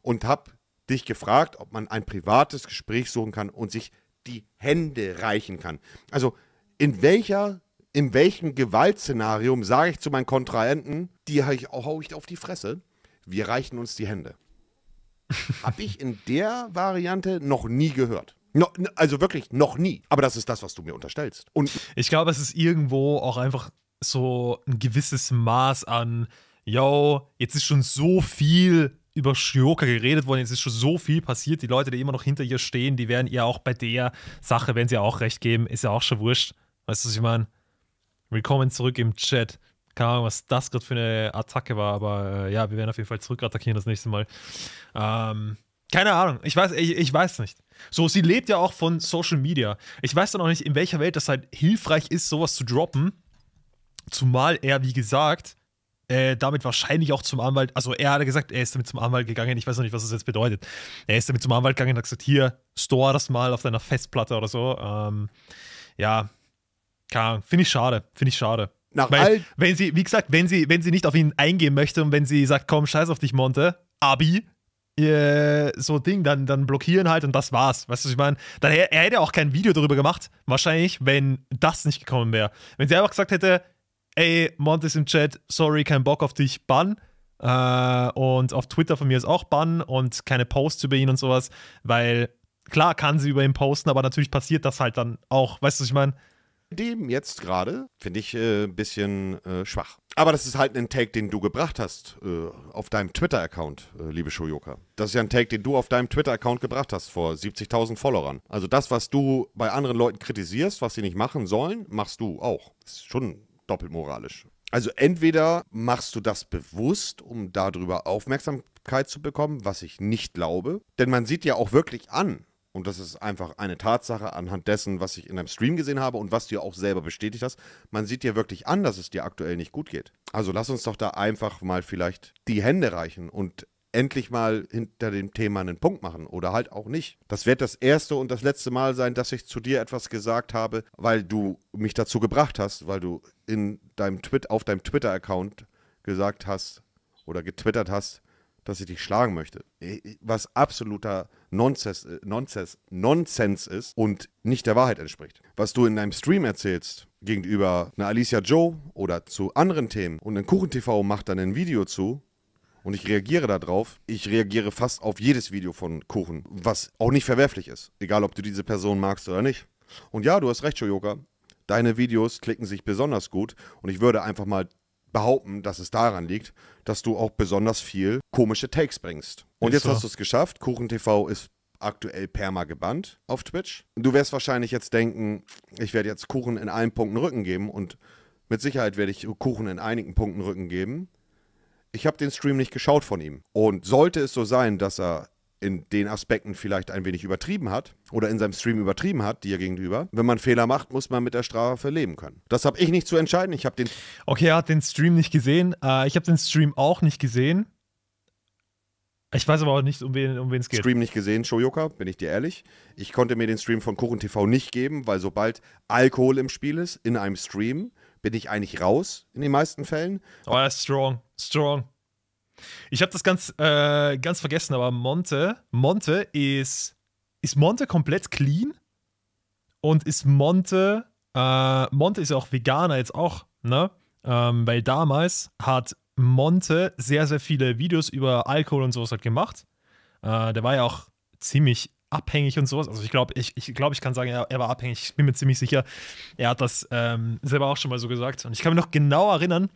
und habe dich gefragt, ob man ein privates Gespräch suchen kann und sich die Hände reichen kann. Also in welcher, in welchem Gewaltszenario sage ich zu meinen Kontrahenten, die hau ich, hau ich auf die Fresse, wir reichen uns die Hände. Habe ich in der Variante noch nie gehört. No, also wirklich noch nie. Aber das ist das, was du mir unterstellst. Und ich glaube, es ist irgendwo auch einfach so ein gewisses Maß an yo, jetzt ist schon so viel über Shioka geredet worden, jetzt ist schon so viel passiert, die Leute, die immer noch hinter ihr stehen, die werden ihr auch bei der Sache, wenn sie auch recht geben, ist ja auch schon wurscht. Weißt du, was ich meine? Willkommen zurück im Chat. Keine Ahnung, was das gerade für eine Attacke war, aber äh, ja, wir werden auf jeden Fall zurückattackieren das nächste Mal. Ähm, keine Ahnung, ich weiß, ich, ich weiß nicht. So, sie lebt ja auch von Social Media. Ich weiß dann auch nicht, in welcher Welt das halt hilfreich ist, sowas zu droppen. Zumal er, wie gesagt, äh, damit wahrscheinlich auch zum Anwalt, also er hat gesagt, er ist damit zum Anwalt gegangen, ich weiß noch nicht, was das jetzt bedeutet. Er ist damit zum Anwalt gegangen und hat gesagt, hier, store das mal auf deiner Festplatte oder so. Ähm, ja, keine Ahnung, finde ich schade, finde ich schade. Nach Weil, all wenn sie, wie gesagt, wenn sie, wenn sie nicht auf ihn eingehen möchte und wenn sie sagt, komm, scheiß auf dich, Monte, Abi, äh, so Ding, dann, dann blockieren halt und das war's. Weißt du, was ich meine? Dann, er, er hätte auch kein Video darüber gemacht, wahrscheinlich, wenn das nicht gekommen wäre. Wenn sie einfach gesagt hätte, ey, Montes im Chat, sorry, kein Bock auf dich, bann. Äh, und auf Twitter von mir ist auch bann und keine Posts über ihn und sowas, weil klar kann sie über ihn posten, aber natürlich passiert das halt dann auch. Weißt du, was ich meine? Dem jetzt gerade finde ich ein äh, bisschen äh, schwach. Aber das ist halt ein Take, den du gebracht hast äh, auf deinem Twitter-Account, äh, liebe Shoyoka. Das ist ja ein Take, den du auf deinem Twitter-Account gebracht hast vor 70.000 Followern. Also das, was du bei anderen Leuten kritisierst, was sie nicht machen sollen, machst du auch. Das ist schon doppelmoralisch. Also entweder machst du das bewusst, um darüber Aufmerksamkeit zu bekommen, was ich nicht glaube. Denn man sieht ja auch wirklich an, und das ist einfach eine Tatsache anhand dessen, was ich in einem Stream gesehen habe und was du auch selber bestätigt hast, man sieht ja wirklich an, dass es dir aktuell nicht gut geht. Also lass uns doch da einfach mal vielleicht die Hände reichen und endlich mal hinter dem Thema einen Punkt machen oder halt auch nicht. Das wird das erste und das letzte Mal sein, dass ich zu dir etwas gesagt habe, weil du mich dazu gebracht hast, weil du in deinem Twit auf deinem Twitter Account gesagt hast oder getwittert hast, dass ich dich schlagen möchte. Was absoluter Nonsens, äh, Nonsens, Nonsens ist und nicht der Wahrheit entspricht. Was du in deinem Stream erzählst gegenüber einer Alicia Joe oder zu anderen Themen und ein Kuchen TV macht dann ein Video zu, und ich reagiere darauf. Ich reagiere fast auf jedes Video von Kuchen, was auch nicht verwerflich ist. Egal, ob du diese Person magst oder nicht. Und ja, du hast recht, Shoyoka. Deine Videos klicken sich besonders gut und ich würde einfach mal behaupten, dass es daran liegt, dass du auch besonders viel komische Takes bringst. Und ist jetzt so. hast du es geschafft. Kuchen TV ist aktuell perma gebannt auf Twitch. Du wirst wahrscheinlich jetzt denken, ich werde jetzt Kuchen in allen Punkten Rücken geben und mit Sicherheit werde ich Kuchen in einigen Punkten Rücken geben ich habe den Stream nicht geschaut von ihm. Und sollte es so sein, dass er in den Aspekten vielleicht ein wenig übertrieben hat oder in seinem Stream übertrieben hat, dir gegenüber. Wenn man Fehler macht, muss man mit der Strafe leben können. Das habe ich nicht zu entscheiden. Ich habe den. Okay, er hat den Stream nicht gesehen. Äh, ich habe den Stream auch nicht gesehen. Ich weiß aber auch nicht, um wen um es geht. Stream nicht gesehen, Shoyoka, bin ich dir ehrlich. Ich konnte mir den Stream von Kuchen TV nicht geben, weil sobald Alkohol im Spiel ist, in einem Stream, bin ich eigentlich raus in den meisten Fällen. Oh, ja, strong, strong. Ich habe das ganz, äh, ganz vergessen, aber Monte, Monte ist, ist Monte komplett clean und ist Monte, äh, Monte ist ja auch Veganer jetzt auch, ne? Ähm, weil damals hat Monte sehr, sehr viele Videos über Alkohol und sowas halt gemacht. Äh, der war ja auch ziemlich abhängig und sowas. Also ich glaube, ich, ich, glaub, ich kann sagen, er, er, war abhängig. Ich bin mir ziemlich sicher. Er hat das ähm, selber auch schon mal so gesagt. Und ich kann mich noch genau erinnern,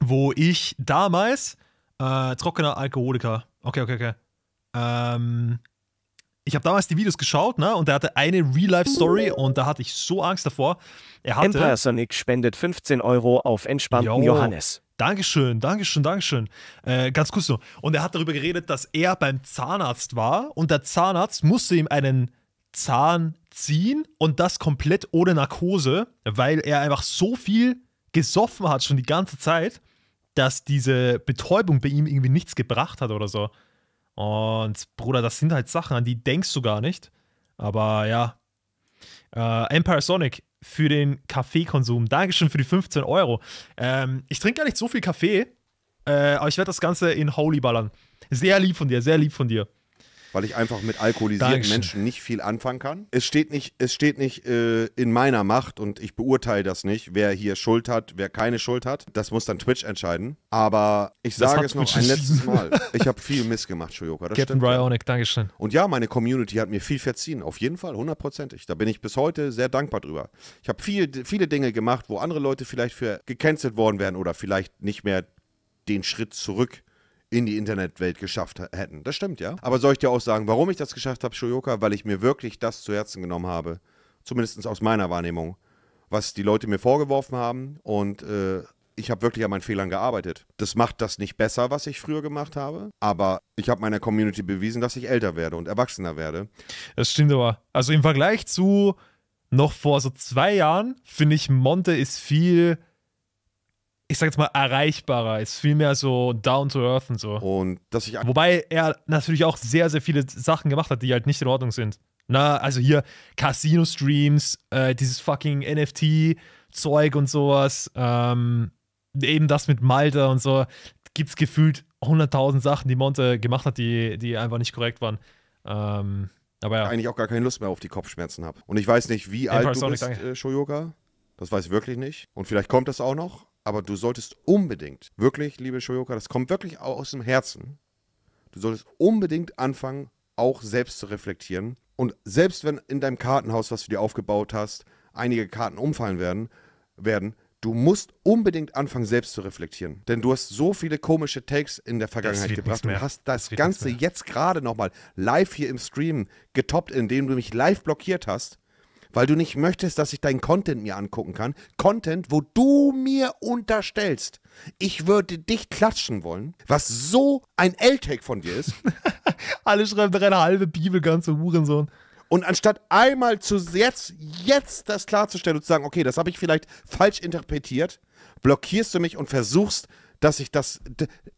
wo ich damals äh, trockener Alkoholiker. Okay, okay, okay. Ähm, ich habe damals die Videos geschaut, ne? Und er hatte eine Real-Life-Story und da hatte ich so Angst davor. Er hatte, Empire Sonic spendet 15 Euro auf entspannten jo, Johannes. Dankeschön, Dankeschön, Dankeschön. Äh, ganz kurz nur. Und er hat darüber geredet, dass er beim Zahnarzt war und der Zahnarzt musste ihm einen Zahn ziehen und das komplett ohne Narkose, weil er einfach so viel gesoffen hat schon die ganze Zeit, dass diese Betäubung bei ihm irgendwie nichts gebracht hat oder so. Und Bruder, das sind halt Sachen, an die denkst du gar nicht. Aber ja. Äh, Empire Sonic, für den Kaffeekonsum. Dankeschön für die 15 Euro. Ähm, ich trinke gar nicht so viel Kaffee, äh, aber ich werde das Ganze in Holy ballern. Sehr lieb von dir, sehr lieb von dir weil ich einfach mit alkoholisierten Dankeschön. Menschen nicht viel anfangen kann. Es steht nicht, es steht nicht äh, in meiner Macht und ich beurteile das nicht, wer hier Schuld hat, wer keine Schuld hat. Das muss dann Twitch entscheiden. Aber ich sage es noch ein letztes Mal. Ich habe viel Mist gemacht, Shoyoka. Captain Ryonic, Dankeschön. Und ja, meine Community hat mir viel verziehen. Auf jeden Fall, hundertprozentig. Da bin ich bis heute sehr dankbar drüber. Ich habe viel, viele Dinge gemacht, wo andere Leute vielleicht für gecancelt worden wären oder vielleicht nicht mehr den Schritt zurück in die Internetwelt geschafft hätten. Das stimmt, ja. Aber soll ich dir auch sagen, warum ich das geschafft habe, Shoyoka? Weil ich mir wirklich das zu Herzen genommen habe, zumindest aus meiner Wahrnehmung, was die Leute mir vorgeworfen haben und äh, ich habe wirklich an meinen Fehlern gearbeitet. Das macht das nicht besser, was ich früher gemacht habe, aber ich habe meiner Community bewiesen, dass ich älter werde und erwachsener werde. Das stimmt aber. Also im Vergleich zu noch vor so zwei Jahren, finde ich, Monte ist viel ich sag jetzt mal, erreichbarer, ist viel mehr so down to earth und so. Und dass ich. Wobei er natürlich auch sehr, sehr viele Sachen gemacht hat, die halt nicht in Ordnung sind. Na, also hier Casino-Streams, äh, dieses fucking NFT-Zeug und sowas, ähm, eben das mit Malta und so. Gibt's gefühlt 100.000 Sachen, die Monte gemacht hat, die, die einfach nicht korrekt waren. Ähm, aber ja. Eigentlich auch gar keine Lust mehr auf die Kopfschmerzen habe. Und ich weiß nicht, wie Empire alt du Sonic, bist, danke. äh, Shoyoka. Das weiß ich wirklich nicht. Und vielleicht kommt das auch noch aber du solltest unbedingt, wirklich, liebe Shoyoka, das kommt wirklich aus dem Herzen, du solltest unbedingt anfangen, auch selbst zu reflektieren. Und selbst wenn in deinem Kartenhaus, was du dir aufgebaut hast, einige Karten umfallen werden, werden du musst unbedingt anfangen, selbst zu reflektieren. Denn du hast so viele komische Takes in der Vergangenheit gebracht und hast das, das Ganze jetzt gerade nochmal live hier im Stream getoppt, indem du mich live blockiert hast weil du nicht möchtest, dass ich deinen Content mir angucken kann. Content, wo du mir unterstellst, ich würde dich klatschen wollen, was so ein l tag von dir ist. Alle schreiben doch eine halbe Bibel, ganze Hurensohn. Und anstatt einmal zu jetzt, jetzt das klarzustellen und zu sagen, okay, das habe ich vielleicht falsch interpretiert, blockierst du mich und versuchst, dass ich das,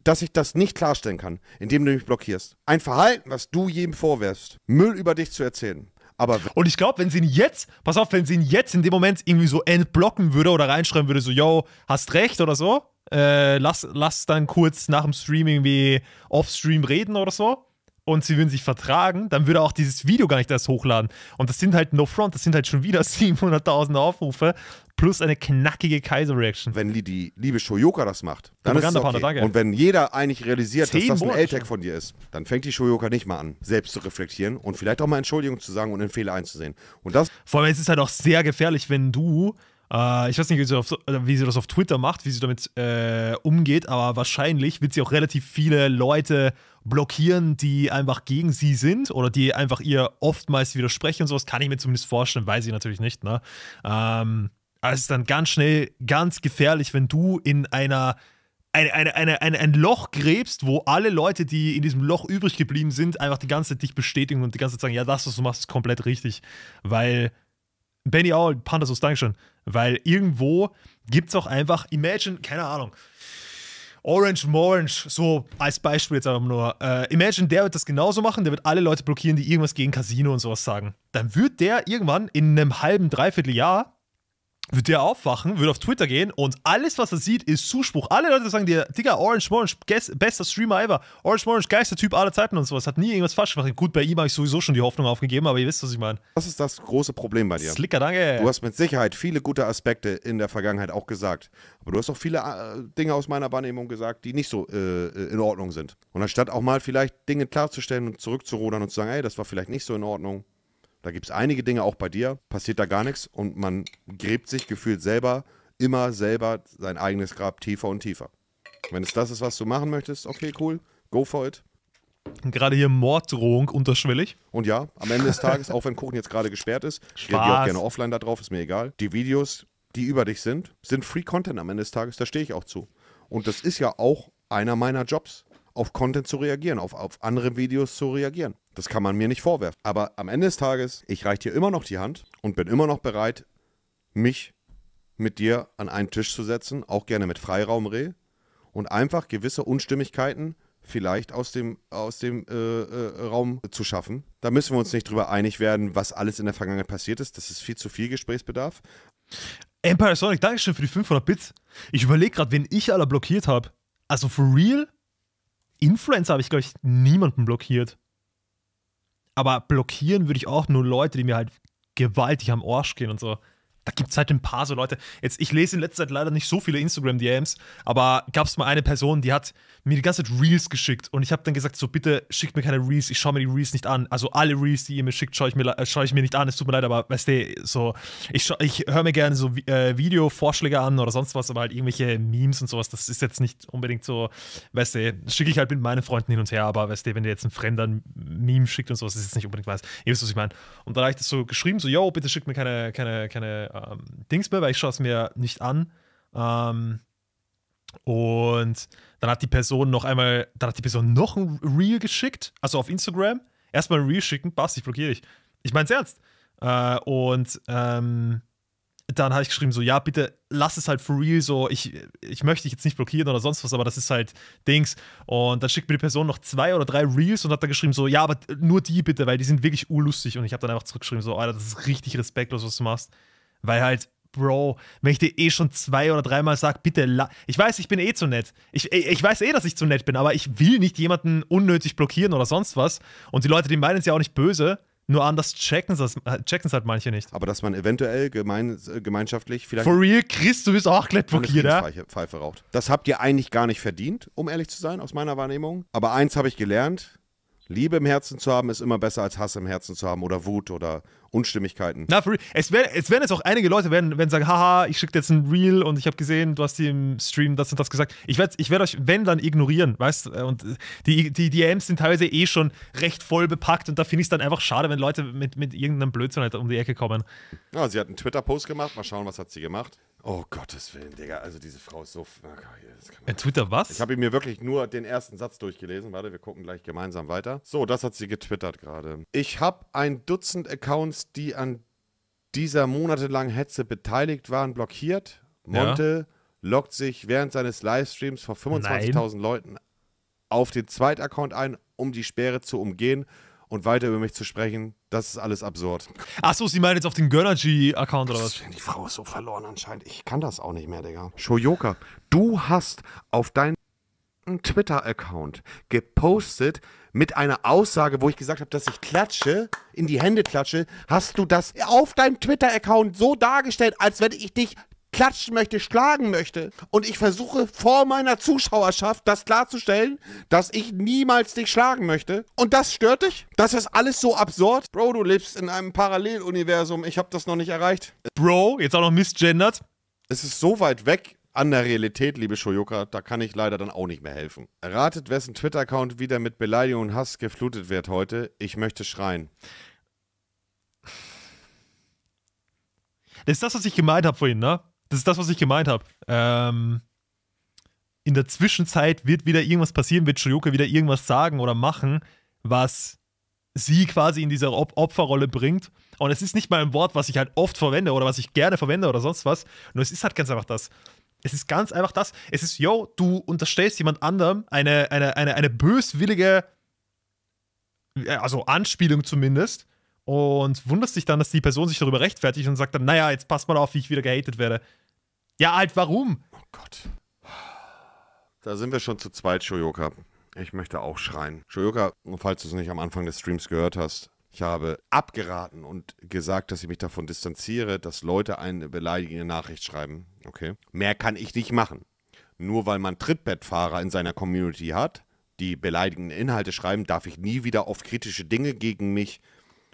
dass ich das nicht klarstellen kann, indem du mich blockierst. Ein Verhalten, was du jedem vorwirfst, Müll über dich zu erzählen, aber und ich glaube, wenn sie ihn jetzt, pass auf, wenn sie ihn jetzt in dem Moment irgendwie so entblocken würde oder reinschreiben würde, so, yo, hast recht oder so, äh, lass, lass dann kurz nach dem Stream irgendwie off-stream reden oder so, und sie würden sich vertragen, dann würde auch dieses Video gar nicht erst hochladen. Und das sind halt No Front, das sind halt schon wieder 700.000 Aufrufe plus eine knackige Kaiser-Reaction. Wenn die, liebe Shoyoka das macht, dann ist es okay. Und wenn jeder eigentlich realisiert, dass das ein L-Tag von dir ist, dann fängt die Shoyoka nicht mal an, selbst zu reflektieren und vielleicht auch mal Entschuldigung zu sagen und einen Fehler einzusehen. Und das Vor allem ist es halt auch sehr gefährlich, wenn du äh, ich weiß nicht, wie sie, auf, äh, wie sie, das auf Twitter macht, wie sie damit äh, umgeht, aber wahrscheinlich wird sie auch relativ viele Leute blockieren, die einfach gegen sie sind oder die einfach ihr oftmals widersprechen und sowas, kann ich mir zumindest vorstellen, weiß ich natürlich nicht. Ne? Ähm, aber also es ist dann ganz schnell ganz gefährlich, wenn du in einer eine, eine, eine, eine, ein Loch gräbst, wo alle Leute, die in diesem Loch übrig geblieben sind, einfach die ganze Zeit dich bestätigen und die ganze Zeit sagen, ja, das, was du machst, ist komplett richtig. Weil, Benny Owl, Pandasus, Dankeschön, weil irgendwo gibt es auch einfach, imagine, keine Ahnung, Orange Morange, so als Beispiel jetzt einfach nur. Äh, imagine, der wird das genauso machen, der wird alle Leute blockieren, die irgendwas gegen Casino und sowas sagen. Dann wird der irgendwann in einem halben, dreiviertel Jahr wird der aufwachen, wird auf Twitter gehen und alles, was er sieht, ist Zuspruch. Alle Leute sagen dir, Digga, Orange Orange, bester Streamer ever. Orange Morange, geister Typ aller Zeiten und sowas. Hat nie irgendwas falsch gemacht. Gut, bei ihm habe ich sowieso schon die Hoffnung aufgegeben, aber ihr wisst, was ich meine. Was ist das große Problem bei dir. Slicker, danke. Du hast mit Sicherheit viele gute Aspekte in der Vergangenheit auch gesagt. Aber du hast auch viele äh, Dinge aus meiner Wahrnehmung gesagt, die nicht so äh, in Ordnung sind. Und anstatt auch mal vielleicht Dinge klarzustellen und zurückzurudern und zu sagen, ey, das war vielleicht nicht so in Ordnung, da gibt es einige Dinge, auch bei dir, passiert da gar nichts und man gräbt sich gefühlt selber, immer selber sein eigenes Grab tiefer und tiefer. Wenn es das ist, was du machen möchtest, okay, cool, go for it. Gerade hier Morddrohung unterschwellig. Und ja, am Ende des Tages, auch wenn Kuchen jetzt gerade gesperrt ist, ich reagiere auch gerne offline da drauf, ist mir egal. Die Videos, die über dich sind, sind Free Content am Ende des Tages, da stehe ich auch zu. Und das ist ja auch einer meiner Jobs auf Content zu reagieren, auf, auf andere Videos zu reagieren. Das kann man mir nicht vorwerfen. Aber am Ende des Tages, ich reiche dir immer noch die Hand und bin immer noch bereit, mich mit dir an einen Tisch zu setzen, auch gerne mit Freiraumreh und einfach gewisse Unstimmigkeiten vielleicht aus dem, aus dem äh, äh, Raum zu schaffen. Da müssen wir uns nicht drüber einig werden, was alles in der Vergangenheit passiert ist. Das ist viel zu viel Gesprächsbedarf. Empire Sonic, Dankeschön für die 500 Bits. Ich überlege gerade, wen ich alle blockiert habe. Also for real? Influencer habe ich, glaube ich, niemanden blockiert. Aber blockieren würde ich auch nur Leute, die mir halt gewaltig am Arsch gehen und so da gibt es halt ein paar so Leute. Jetzt, ich lese in letzter Zeit leider nicht so viele Instagram-DMs, aber gab es mal eine Person, die hat mir die ganze Zeit Reels geschickt und ich habe dann gesagt, so bitte schickt mir keine Reels, ich schaue mir die Reels nicht an. Also alle Reels, die ihr mir schickt, schaue ich, mir, äh, schau ich mir nicht an, es tut mir leid, aber weißt du, so, ich, ich höre mir gerne so äh, Video-Vorschläge an oder sonst was, aber halt irgendwelche Memes und sowas, das ist jetzt nicht unbedingt so, weißt du, schicke ich halt mit meinen Freunden hin und her, aber weißt du, wenn dir jetzt ein Fremder ein Meme schickt und sowas, ist jetzt nicht unbedingt was, ihr wisst, was ich meine. Und dann habe ich das so geschrieben, so, yo, bitte schickt mir keine, keine, keine ähm, Dingsbill, weil ich schaue es mir nicht an. Ähm, und dann hat die Person noch einmal, dann hat die Person noch ein Reel geschickt, also auf Instagram. Erstmal ein Reel schicken, passt, ich blockiere dich. Ich meine es ernst. Äh, und ähm, dann habe ich geschrieben, so, ja, bitte lass es halt for real, so, ich, ich möchte dich jetzt nicht blockieren oder sonst was, aber das ist halt Dings. Und dann schickt mir die Person noch zwei oder drei Reels und hat dann geschrieben, so, ja, aber nur die bitte, weil die sind wirklich urlustig. Und ich habe dann einfach zurückgeschrieben, so, Alter, das ist richtig respektlos, was du machst. Weil halt, Bro, wenn ich dir eh schon zwei oder dreimal sage, bitte, la ich weiß, ich bin eh zu nett. Ich, ich weiß eh, dass ich zu nett bin, aber ich will nicht jemanden unnötig blockieren oder sonst was. Und die Leute, die meinen es ja auch nicht böse, nur anders checken es äh, halt manche nicht. Aber dass man eventuell gemein, gemeinschaftlich vielleicht. For real, Chris, du bist auch glatt blockiert, ja? Pfeife raucht. Das habt ihr eigentlich gar nicht verdient, um ehrlich zu sein, aus meiner Wahrnehmung. Aber eins habe ich gelernt: Liebe im Herzen zu haben, ist immer besser als Hass im Herzen zu haben oder Wut oder Unstimmigkeiten. Na, for Es, wär, es werden jetzt auch einige Leute werden, werden sagen, haha, ich schicke jetzt ein Reel und ich habe gesehen, du hast dir im Stream das und das gesagt. Ich werde ich werd euch, wenn, dann ignorieren, weißt Und die, die, die DMs sind teilweise eh schon recht voll bepackt und da finde ich es dann einfach schade, wenn Leute mit, mit irgendeinem Blödsinn halt um die Ecke kommen. Ja, sie hat einen Twitter-Post gemacht, mal schauen, was hat sie gemacht. Oh Gottes Willen, Digga. Also diese Frau ist so. Er twittert was? Ich habe mir wirklich nur den ersten Satz durchgelesen. Warte, wir gucken gleich gemeinsam weiter. So, das hat sie getwittert gerade. Ich habe ein Dutzend Accounts, die an dieser monatelangen Hetze beteiligt waren, blockiert. Monte ja. lockt sich während seines Livestreams vor 25.000 Leuten auf den Zweitaccount ein, um die Sperre zu umgehen und weiter über mich zu sprechen. Das ist alles absurd. Achso, Sie meinen jetzt auf den Gönnergy-Account oder was? Die Frau ist so verloren anscheinend. Ich kann das auch nicht mehr, Digga. Shoyoka, du hast auf deinem Twitter-Account gepostet mit einer Aussage, wo ich gesagt habe, dass ich klatsche, in die Hände klatsche. Hast du das auf deinem Twitter-Account so dargestellt, als wenn ich dich klatschen möchte, schlagen möchte. Und ich versuche vor meiner Zuschauerschaft das klarzustellen, dass ich niemals dich schlagen möchte. Und das stört dich? Das ist alles so absurd. Bro, du lebst in einem Paralleluniversum. Ich habe das noch nicht erreicht. Bro, jetzt auch noch misgendert. Es ist so weit weg an der Realität, liebe Shoyoka, da kann ich leider dann auch nicht mehr helfen. Ratet, wessen Twitter-Account wieder mit Beleidigung und Hass geflutet wird heute. Ich möchte schreien. Das ist das, was ich gemeint habe vorhin, ne? das ist das, was ich gemeint habe. Ähm, in der Zwischenzeit wird wieder irgendwas passieren, wird Shoyoka wieder irgendwas sagen oder machen, was sie quasi in diese Op Opferrolle bringt. Und es ist nicht mal ein Wort, was ich halt oft verwende oder was ich gerne verwende oder sonst was. Nur es ist halt ganz einfach das. Es ist ganz einfach das. Es ist, yo, du unterstellst jemand anderem eine, eine, eine, eine böswillige, äh, also Anspielung zumindest, und wunderst dich dann, dass die Person sich darüber rechtfertigt und sagt dann, naja, jetzt passt mal auf, wie ich wieder gehatet werde. Ja, halt, warum? Oh Gott. Da sind wir schon zu zweit, Shoyoka. Ich möchte auch schreien. Shoyoka, falls du es nicht am Anfang des Streams gehört hast, ich habe abgeraten und gesagt, dass ich mich davon distanziere, dass Leute eine beleidigende Nachricht schreiben. Okay. Mehr kann ich nicht machen. Nur weil man Trittbettfahrer in seiner Community hat, die beleidigende Inhalte schreiben, darf ich nie wieder auf kritische Dinge gegen mich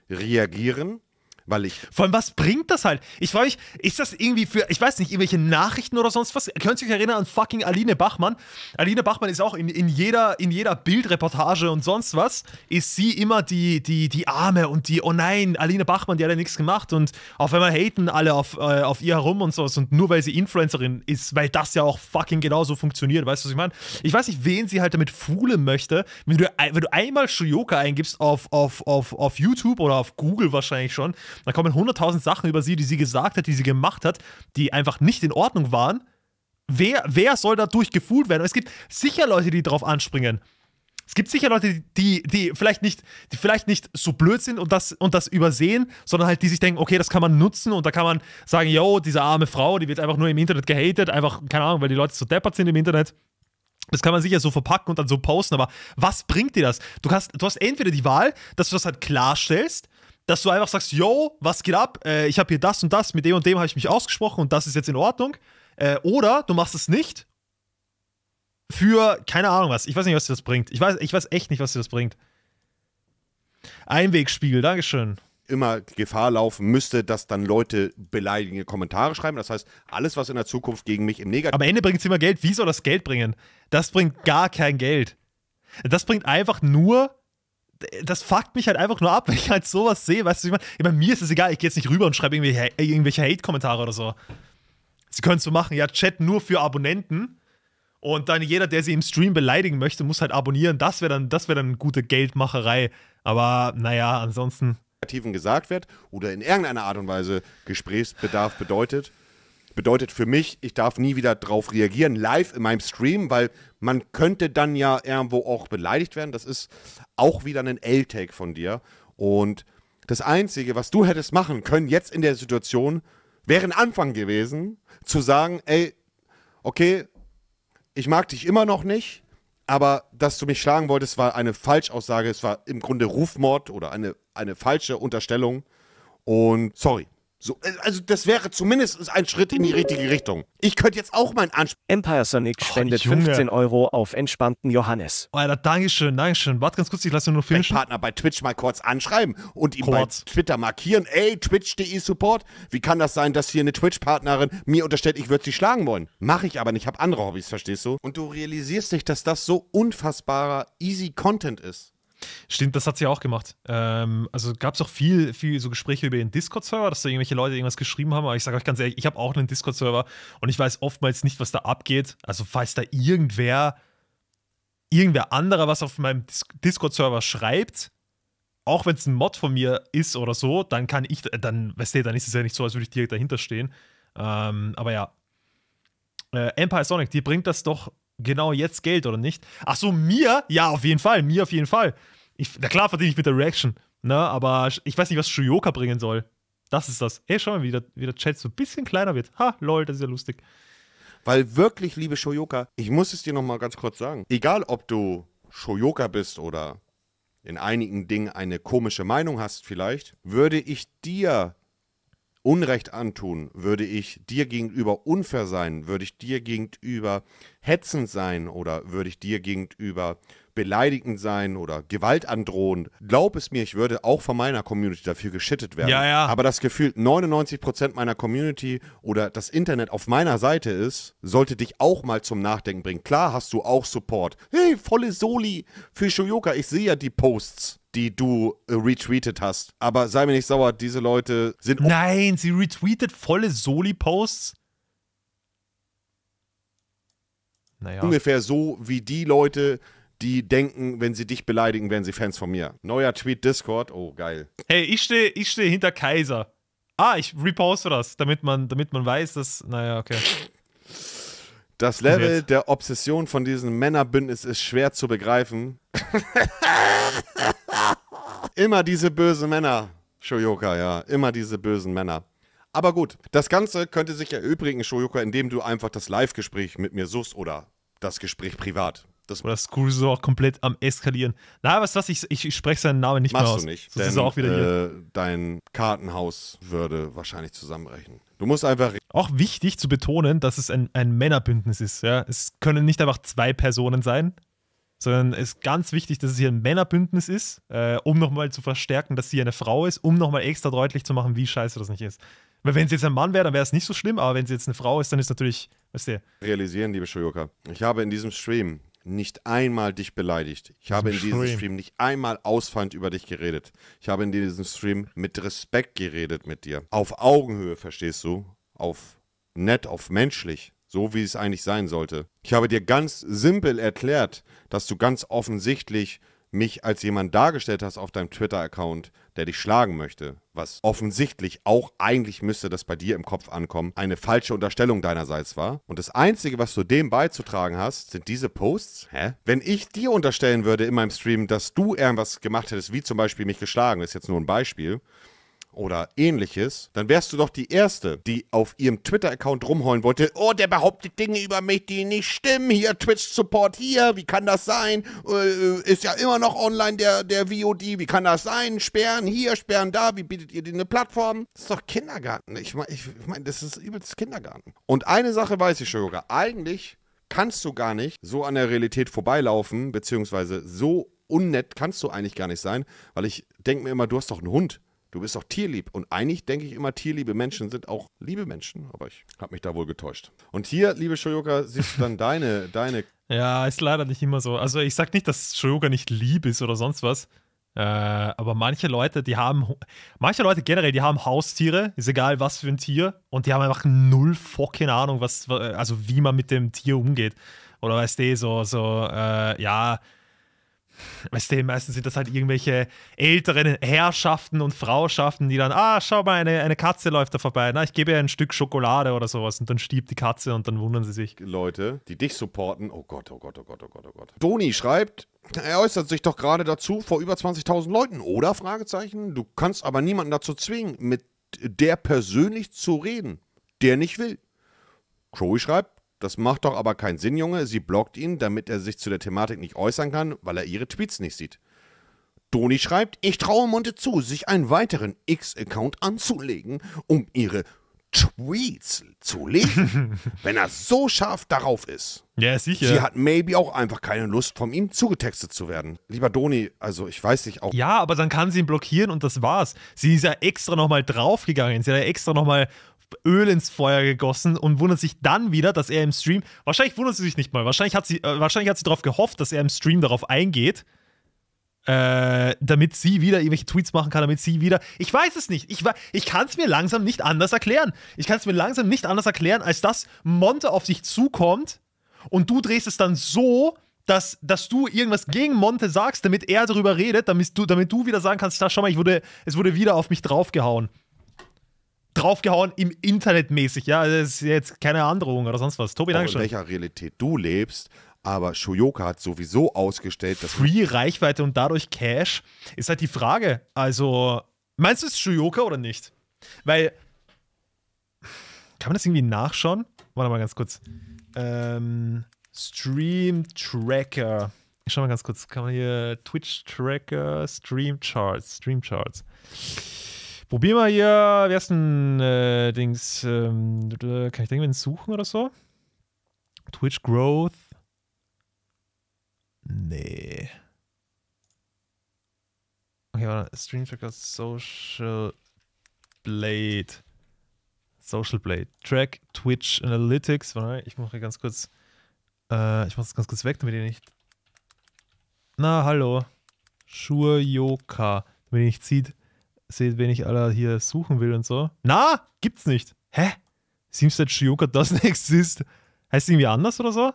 reagieren. Weil ich. Vor allem, was bringt das halt? Ich frage mich, ist das irgendwie für, ich weiß nicht, irgendwelche Nachrichten oder sonst was? Könnt ihr euch erinnern an fucking Aline Bachmann? Aline Bachmann ist auch in, in jeder, in jeder Bildreportage und sonst was, ist sie immer die, die, die Arme und die, oh nein, Aline Bachmann, die hat ja nichts gemacht und auf einmal haten alle auf, äh, auf ihr herum und sowas und nur weil sie Influencerin ist, weil das ja auch fucking genauso funktioniert, weißt du, was ich meine? Ich weiß nicht, wen sie halt damit fuhlen möchte, wenn du, wenn du einmal Shuyoka eingibst auf, auf, auf, auf YouTube oder auf Google wahrscheinlich schon, da kommen 100.000 Sachen über sie, die sie gesagt hat, die sie gemacht hat, die einfach nicht in Ordnung waren. Wer, wer soll dadurch gefühlt werden? Und es gibt sicher Leute, die drauf anspringen. Es gibt sicher Leute, die, die, vielleicht, nicht, die vielleicht nicht so blöd sind und das, und das übersehen, sondern halt die sich denken, okay, das kann man nutzen und da kann man sagen, yo, diese arme Frau, die wird einfach nur im Internet gehatet, einfach, keine Ahnung, weil die Leute so deppert sind im Internet. Das kann man sicher so verpacken und dann so posten, aber was bringt dir das? Du, hast, du hast entweder die Wahl, dass du das halt klarstellst dass du einfach sagst, yo, was geht ab? Äh, ich habe hier das und das, mit dem und dem habe ich mich ausgesprochen und das ist jetzt in Ordnung. Äh, oder du machst es nicht für keine Ahnung was. Ich weiß nicht, was dir das bringt. Ich weiß, ich weiß echt nicht, was dir das bringt. Einwegspiegel, Dankeschön. Immer Gefahr laufen müsste, dass dann Leute beleidigende Kommentare schreiben. Das heißt, alles, was in der Zukunft gegen mich im Negativ. Am Ende bringt es immer Geld. Wie soll das Geld bringen? Das bringt gar kein Geld. Das bringt einfach nur das fuckt mich halt einfach nur ab, wenn ich halt sowas sehe. Weißt du, ich meine, ich mir ist es egal, ich gehe jetzt nicht rüber und schreibe irgendwelche, irgendwelche Hate-Kommentare oder so. Sie können es so machen, ja, Chat nur für Abonnenten. Und dann jeder, der sie im Stream beleidigen möchte, muss halt abonnieren. Das wäre dann, das wär dann gute Geldmacherei. Aber naja, ansonsten. Negativen gesagt wird oder in irgendeiner Art und Weise Gesprächsbedarf bedeutet, bedeutet für mich, ich darf nie wieder drauf reagieren, live in meinem Stream, weil man könnte dann ja irgendwo auch beleidigt werden. Das ist auch wieder ein L-Take von dir. Und das Einzige, was du hättest machen können, jetzt in der Situation, wäre ein Anfang gewesen, zu sagen, ey, okay, ich mag dich immer noch nicht, aber dass du mich schlagen wolltest, war eine Falschaussage, es war im Grunde Rufmord oder eine, eine falsche Unterstellung. Und sorry, so, äh, also das wäre zumindest ein Schritt in die richtige Richtung. Ich könnte jetzt auch meinen Anspruch. Empire Sonic oh, spendet oh, 15 Euro auf entspannten Johannes. Oh, Alter, Dankeschön, Dankeschön. Warte ganz kurz, ich lasse nur noch finishen. Partner bei Twitch mal kurz anschreiben und ihm kurz. bei Twitter markieren. Ey, twitch.de Support. Wie kann das sein, dass hier eine Twitch-Partnerin mir unterstellt, ich würde sie schlagen wollen? Mache ich aber nicht. Ich habe andere Hobbys, verstehst du? Und du realisierst dich, dass das so unfassbarer easy Content ist. Stimmt, das hat sie auch gemacht. Ähm, also gab es auch viel, viel so Gespräche über ihren Discord-Server, dass da irgendwelche Leute irgendwas geschrieben haben. Aber ich sage euch ganz ehrlich, ich habe auch einen Discord-Server und ich weiß oftmals nicht, was da abgeht. Also falls da irgendwer, irgendwer anderer was auf meinem Discord-Server schreibt, auch wenn es ein Mod von mir ist oder so, dann kann ich, dann, weißt du, dann ist es ja nicht so, als würde ich direkt dahinter stehen. Ähm, aber ja. Äh, Empire Sonic, die bringt das doch genau jetzt Geld oder nicht? Ach so, mir? Ja, auf jeden Fall, mir auf jeden Fall. Ich, na klar verdiene ich mit der Reaction, ne? Aber ich weiß nicht, was Shuyoka bringen soll. Das ist das. Hey, schau mal, wie der, wie der Chat so ein bisschen kleiner wird. Ha, lol, das ist ja lustig. Weil wirklich, liebe Shoyoka, ich muss es dir nochmal ganz kurz sagen. Egal, ob du Shoyoka bist oder in einigen Dingen eine komische Meinung hast vielleicht, würde ich dir Unrecht antun, würde ich dir gegenüber unfair sein, würde ich dir gegenüber hetzend sein oder würde ich dir gegenüber beleidigend sein oder Gewalt androhen. Glaub es mir, ich würde auch von meiner Community dafür geschittet werden. Ja, ja. Aber das Gefühl, 99% meiner Community oder das Internet auf meiner Seite ist, sollte dich auch mal zum Nachdenken bringen. Klar hast du auch Support. Hey, volle Soli für Shoyoka, ich sehe ja die Posts die du äh, retweetet hast. Aber sei mir nicht sauer, diese Leute sind. Nein, sie retweetet volle Soli-Posts. Naja. Ungefähr so wie die Leute, die denken, wenn sie dich beleidigen, wären sie Fans von mir. Neuer Tweet Discord, oh geil. Hey, ich stehe ich steh hinter Kaiser. Ah, ich reposte das, damit man, damit man weiß, dass. Naja, okay. Das Level der Obsession von diesem Männerbündnis ist schwer zu begreifen. Immer diese bösen Männer. Shoyoka, ja. Immer diese bösen Männer. Aber gut, das Ganze könnte sich erübrigen, Shoyoka, indem du einfach das Live-Gespräch mit mir suchst oder das Gespräch privat. Das oder das Kuruso cool, auch komplett am Eskalieren. Na, was was, ich, ich spreche seinen Namen nicht mehr aus. Machst du nicht, denn, ist auch wieder hier. Äh, dein Kartenhaus würde wahrscheinlich zusammenbrechen. Du musst einfach. Auch wichtig zu betonen, dass es ein, ein Männerbündnis ist. Ja? Es können nicht einfach zwei Personen sein, sondern es ist ganz wichtig, dass es hier ein Männerbündnis ist, äh, um nochmal zu verstärken, dass sie eine Frau ist, um nochmal extra deutlich zu machen, wie scheiße das nicht ist. Weil wenn sie jetzt ein Mann wäre, dann wäre es nicht so schlimm, aber wenn sie jetzt eine Frau ist, dann ist natürlich, weißt du. Realisieren, liebe Shoyoka, ich habe in diesem Stream nicht einmal dich beleidigt. Ich habe in diesem Stream nicht einmal ausfallend über dich geredet. Ich habe in diesem Stream mit Respekt geredet mit dir. Auf Augenhöhe, verstehst du? Auf nett, auf menschlich. So wie es eigentlich sein sollte. Ich habe dir ganz simpel erklärt, dass du ganz offensichtlich mich als jemand dargestellt hast auf deinem Twitter-Account, der dich schlagen möchte, was offensichtlich auch eigentlich müsste das bei dir im Kopf ankommen, eine falsche Unterstellung deinerseits war. Und das Einzige, was du dem beizutragen hast, sind diese Posts. Hä? Wenn ich dir unterstellen würde in meinem Stream, dass du irgendwas gemacht hättest, wie zum Beispiel mich geschlagen, ist jetzt nur ein Beispiel, oder ähnliches, dann wärst du doch die Erste, die auf ihrem Twitter-Account rumheulen wollte, oh, der behauptet Dinge über mich, die nicht stimmen, hier Twitch-Support, hier, wie kann das sein? Äh, ist ja immer noch online der, der VOD, wie kann das sein? Sperren hier, sperren da, wie bietet ihr eine Plattform? Das ist doch Kindergarten. Ich meine, ich mein, das ist übelst Kindergarten. Und eine Sache weiß ich schon, Jura, eigentlich kannst du gar nicht so an der Realität vorbeilaufen, beziehungsweise so unnett kannst du eigentlich gar nicht sein, weil ich denke mir immer, du hast doch einen Hund. Du bist doch tierlieb. Und eigentlich denke ich immer, tierliebe Menschen sind auch liebe Menschen. Aber ich habe mich da wohl getäuscht. Und hier, liebe Shoyoka, siehst du dann deine, deine. Ja, ist leider nicht immer so. Also ich sage nicht, dass Shoyoka nicht lieb ist oder sonst was. Äh, aber manche Leute, die haben, manche Leute generell, die haben Haustiere, ist egal was für ein Tier, und die haben einfach null fucking Ahnung, was, also wie man mit dem Tier umgeht. Oder weißt du, so, so, äh, ja, weißt du, meistens sind das halt irgendwelche älteren Herrschaften und Frauschaften, die dann, ah, schau mal, eine, eine Katze läuft da vorbei, na, ich gebe ihr ein Stück Schokolade oder sowas und dann stiebt die Katze und dann wundern sie sich. Leute, die dich supporten, oh Gott, oh Gott, oh Gott, oh Gott, oh Gott. Doni schreibt, er äußert sich doch gerade dazu vor über 20.000 Leuten, oder? Fragezeichen. Du kannst aber niemanden dazu zwingen, mit der persönlich zu reden, der nicht will. Chloe schreibt, das macht doch aber keinen Sinn, Junge. Sie blockt ihn, damit er sich zu der Thematik nicht äußern kann, weil er ihre Tweets nicht sieht. Doni schreibt, ich traue Monte zu, sich einen weiteren X-Account anzulegen, um ihre Tweets zu lesen, wenn er so scharf darauf ist. Ja, sicher. Sie hat maybe auch einfach keine Lust, von ihm zugetextet zu werden. Lieber Doni, also ich weiß nicht auch. Ja, aber dann kann sie ihn blockieren und das war's. Sie ist ja extra nochmal draufgegangen. Sie hat ja extra nochmal Öl ins Feuer gegossen und wundert sich dann wieder, dass er im Stream. Wahrscheinlich wundert sie sich nicht mal. Wahrscheinlich hat sie, äh, wahrscheinlich hat sie darauf gehofft, dass er im Stream darauf eingeht. Äh, damit sie wieder irgendwelche Tweets machen kann, damit sie wieder. Ich weiß es nicht. Ich, ich kann es mir langsam nicht anders erklären. Ich kann es mir langsam nicht anders erklären, als dass Monte auf dich zukommt und du drehst es dann so, dass, dass du irgendwas gegen Monte sagst, damit er darüber redet, damit du, damit du wieder sagen kannst, da schau mal, ich wurde, es wurde wieder auf mich draufgehauen draufgehauen im Internet mäßig, ja. Also, das ist jetzt keine Androhung oder sonst was. Tobi, danke schön. In welcher Realität du lebst, aber Shoyoka hat sowieso ausgestellt, dass. Free Reichweite und dadurch Cash ist halt die Frage. Also, meinst du es Shoyoka oder nicht? Weil. Kann man das irgendwie nachschauen? Warte mal ganz kurz. Ähm, Stream Tracker. Ich schau mal ganz kurz. Kann man hier Twitch Tracker, Stream Charts, Stream Charts. Probier mal hier, wer ist denn äh, Dings? Ähm, kann ich irgendwen suchen oder so? Twitch Growth? Nee. Okay, warte, Stream Tracker Social Blade. Social Blade. Track Twitch Analytics. Warte, ich mache ganz kurz. Äh, ich mache es ganz kurz weg, damit ihr nicht. Na, hallo. Shur Yoka. Damit ihr nicht sieht seht, wen ich aller hier suchen will und so. Na, gibt's nicht. Hä? Seems that Shioka doesn't exist. Heißt irgendwie anders oder so?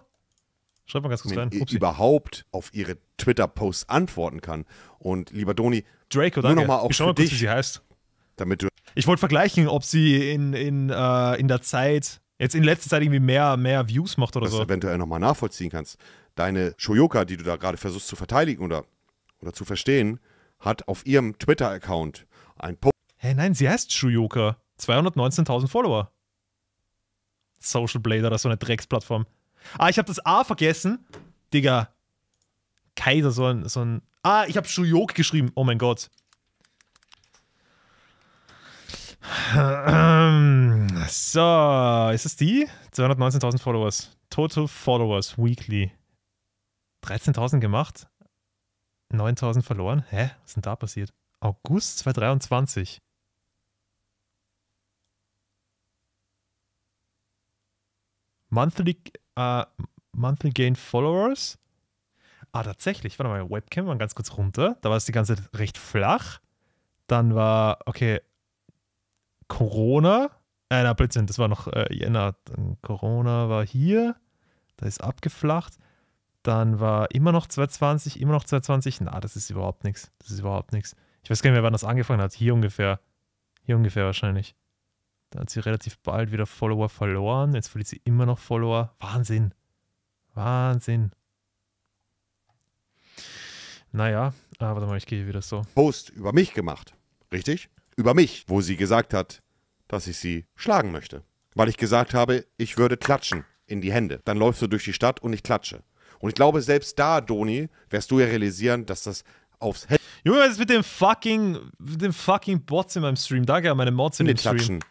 Schreib mal ganz kurz rein. Upsi. überhaupt auf ihre Twitter-Posts antworten kann. Und lieber Doni, Draco, nur danke. Nur noch mal auch mal kurz, wie sie heißt. Damit du ich wollte vergleichen, ob sie in, in, äh, in der Zeit, jetzt in letzter Zeit irgendwie mehr, mehr Views macht oder das so. Das eventuell nochmal nachvollziehen kannst. Deine Shoyoka, die du da gerade versuchst zu verteidigen oder, oder zu verstehen, hat auf ihrem Twitter-Account ein Punkt. Hä, hey, nein, sie heißt Shuyoka. 219.000 Follower. Social Blade oder so eine Drecksplattform. Ah, ich habe das A vergessen. Digga. Kaiser, so ein, so ein. Ah, ich habe Shuyok geschrieben. Oh mein Gott. So, ist es die? 219.000 Followers. Total Followers weekly. 13.000 gemacht, 9.000 verloren. Hä? Was ist denn da passiert? August 2023. Monthly, uh, monthly Gain Followers. Ah, tatsächlich. Warte mal, Webcam war ganz kurz runter. Da war es die ganze Zeit recht flach. Dann war, okay, Corona. Äh, na, Blödsinn, das war noch äh, Jänner. Dann Corona war hier. Da ist abgeflacht. Dann war immer noch 220, immer noch 220. Na, das ist überhaupt nichts. Das ist überhaupt nichts. Ich weiß gar nicht mehr, wann das angefangen hat. Hier ungefähr. Hier ungefähr wahrscheinlich. Da hat sie relativ bald wieder Follower verloren. Jetzt verliert sie immer noch Follower. Wahnsinn. Wahnsinn. Naja, ah, warte mal, ich gehe wieder so. Post über mich gemacht. Richtig? Über mich, wo sie gesagt hat, dass ich sie schlagen möchte. Weil ich gesagt habe, ich würde klatschen in die Hände. Dann läufst du durch die Stadt und ich klatsche. Und ich glaube, selbst da, Doni, wirst du ja realisieren, dass das aufs Hemd Junge, was ist mit dem fucking, mit dem fucking Bots in meinem Stream? Danke an meine Mods in, in dem Stream. Klatschen.